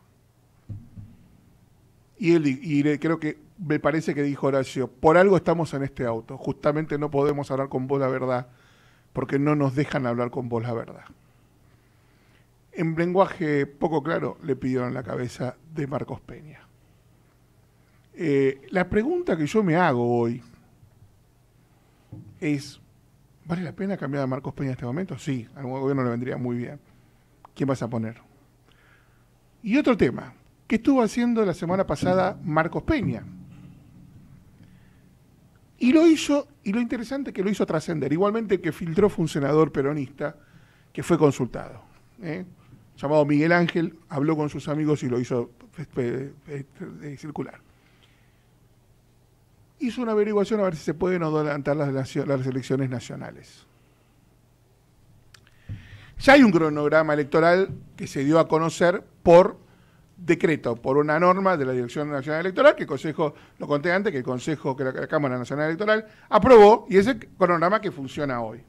Speaker 5: Y él creo que me parece que dijo Horacio, por algo estamos en este auto, justamente no podemos hablar con vos la verdad, porque no nos dejan hablar con vos la verdad en lenguaje poco claro, le pidieron la cabeza de Marcos Peña. Eh, la pregunta que yo me hago hoy es, ¿vale la pena cambiar a Marcos Peña en este momento? Sí, al gobierno le vendría muy bien. ¿Quién vas a poner? Y otro tema, ¿qué estuvo haciendo la semana pasada Marcos Peña? Y lo hizo, y lo interesante que lo hizo trascender. Igualmente que filtró fue un senador peronista que fue consultado. ¿eh? llamado Miguel Ángel, habló con sus amigos y lo hizo eh, eh, eh, circular. Hizo una averiguación a ver si se pueden adelantar las, elecciones nacionales. Ya hay un cronograma electoral que se dio a conocer por decreto, por una norma de la Dirección Nacional Electoral, que el Consejo, lo conté antes, que el Consejo, que la, la Cámara Nacional Electoral aprobó, y ese cronograma que funciona hoy.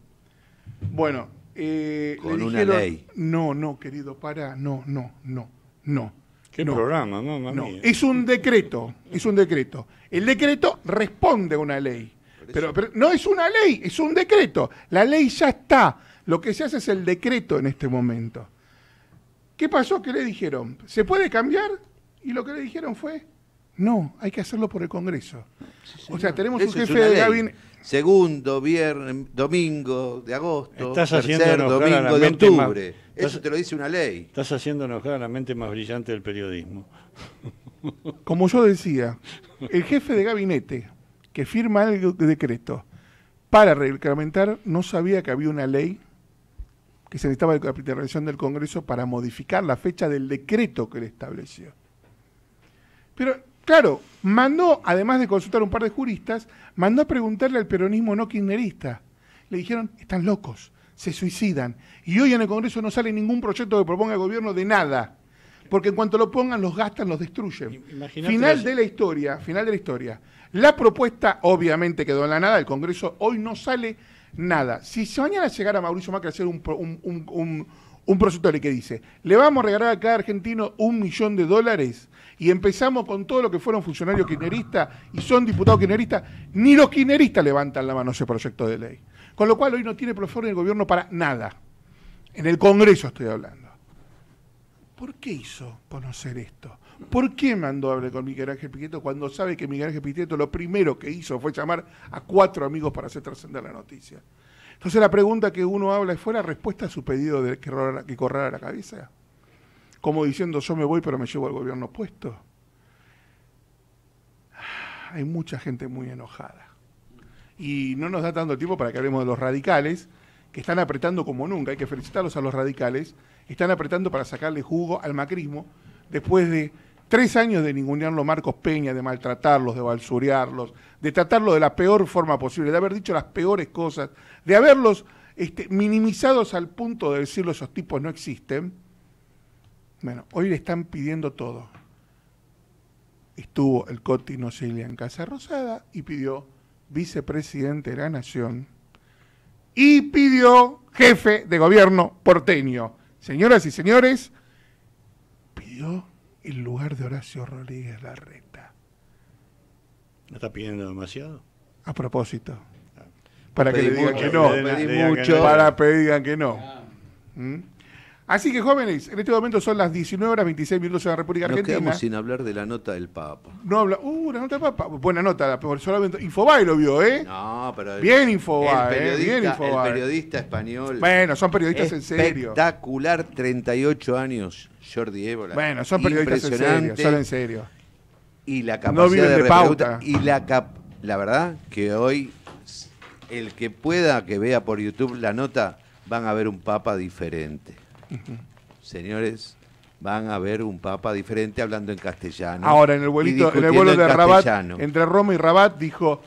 Speaker 5: Bueno, eh, Con una ley. No, no, querido, para, no, no, no, no.
Speaker 7: Qué programa, no, no.
Speaker 5: Es un decreto, es un decreto. El decreto responde a una ley. Pero, no es una ley, es un decreto. La ley ya está. Lo que se hace es el decreto en este momento. ¿Qué pasó? que le dijeron? ¿Se puede cambiar? Y lo que le dijeron fue, no, hay que hacerlo por el Congreso. o sea, tenemos un jefe de gabinete
Speaker 6: segundo viernes, domingo de agosto, estás tercer domingo de octubre. Eso te lo dice una ley. Estás haciendo enojar a la mente más brillante del periodismo.
Speaker 5: Como yo decía, el jefe de gabinete que firma el decreto para reglamentar no sabía que había una ley que se necesitaba la intervención del Congreso para modificar la fecha del decreto que le estableció. Pero, claro, mandó, además de consultar a un par de juristas, mandó a preguntarle al peronismo no kirchnerista. Le dijeron, están locos, se suicidan. Y hoy en el Congreso no sale ningún proyecto que proponga el gobierno de nada. Porque en cuanto lo pongan, los gastan, los destruyen. final de la historia, final de la historia. La propuesta obviamente quedó en la nada, el Congreso hoy no sale nada. Si mañana llegara Mauricio Macri a hacer un, un, un, un que dice, le vamos a regalar a cada argentino un millón de dólares, y empezamos con todo lo que fueron funcionarios kirchneristas y son diputados kirchneristas, ni los kirchneristas levantan la mano ese proyecto de ley. Con lo cual hoy no tiene profesor en el gobierno para nada. En el Congreso estoy hablando. ¿Por qué hizo conocer esto? ¿Por qué mandó a hablar con Miguel Ángel Piqueto cuando sabe que Miguel Ángel Piqueto lo primero que hizo fue llamar a cuatro amigos para hacer trascender la noticia? Entonces la pregunta que uno habla es, ¿fuera la respuesta a su pedido de que, que corrara la cabeza? como diciendo yo me voy pero me llevo al gobierno puesto. Hay mucha gente muy enojada. Y no nos da tanto tiempo para que hablemos de los radicales, que están apretando como nunca, hay que felicitarlos a los radicales, están apretando para sacarle jugo al macrismo después de tres años de ningunearlo Marcos Peña, de maltratarlos, de balsurearlos, de tratarlo de la peor forma posible, de haber dicho las peores cosas, de haberlos este, minimizados al punto de decirlo esos tipos no existen, bueno, hoy le están pidiendo todo. Estuvo el Coti Nocilia en Casa Rosada y pidió vicepresidente de la Nación y pidió jefe de gobierno porteño. Señoras y señores, pidió el lugar de Horacio Rodríguez
Speaker 7: Larreta. ¿No está pidiendo demasiado?
Speaker 5: A propósito.
Speaker 6: Para que le digan que
Speaker 5: no. Para que digan que no. ¿Mm? Así que jóvenes, en este momento son las 19 horas 26 minutos en la República Nos No quedamos sin
Speaker 6: hablar de la nota del Papa.
Speaker 5: No habla. Uh, la nota del Papa. Buena nota, solamente Infobae lo vio, ¿eh?
Speaker 6: No, pero. Bien Infobae, periodista, bien Infobae. El eh, periodista español. Bueno, son periodistas en serio. Espectacular, 38 años, Jordi Evola. Bueno, son periodistas en serio, son en serio. Y la capacidad de, pauta. Y la cap la verdad que hoy el que pueda que vea por YouTube la nota van a ver un papa diferente. Señores, van a ver un papa diferente hablando en castellano. Ahora, en el, vuelo de Rabat,
Speaker 5: entre Roma y Rabat, dijo,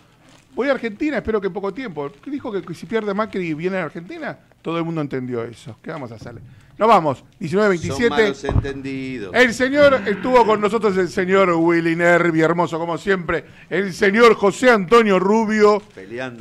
Speaker 5: voy a Argentina, espero que en poco tiempo. Dijo que si pierde Macri y viene a Argentina, todo el mundo entendió eso. ¿Qué vamos a hacerle? Nos vamos, 19.27. El señor, estuvo con nosotros el señor Willy Nervi, hermoso como siempre. El señor José Antonio Rubio.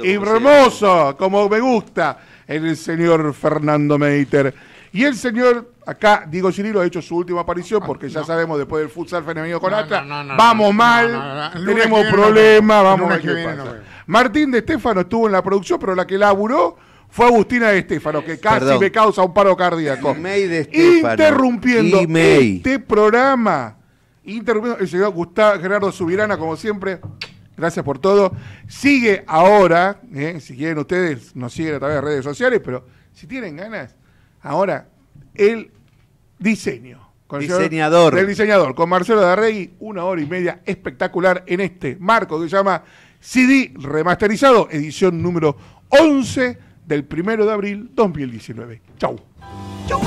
Speaker 5: Y hermoso, como me gusta. El señor Fernando Meiter y el señor, acá, Diego Cirilo ha hecho su última aparición, porque ya ah, sabemos después del futsal femenino con Atlas, vamos mal, tenemos problemas, vamos a Martín de Estefano estuvo en la producción, pero la que laburó fue Agustina de Estefano, que casi me causa un paro cardíaco. de Interrumpiendo este programa. Interrumpiendo el señor Gustavo Gerardo Subirana, como siempre. Gracias por todo. Sigue ahora, eh, si quieren ustedes, nos siguen a través de redes sociales, pero si tienen ganas, Ahora, el diseño. Con diseñador. El diseñador, con Marcelo Darregui, una hora y media espectacular en este marco que se llama CD remasterizado, edición número 11 del primero de abril 2019. Chau. Chau.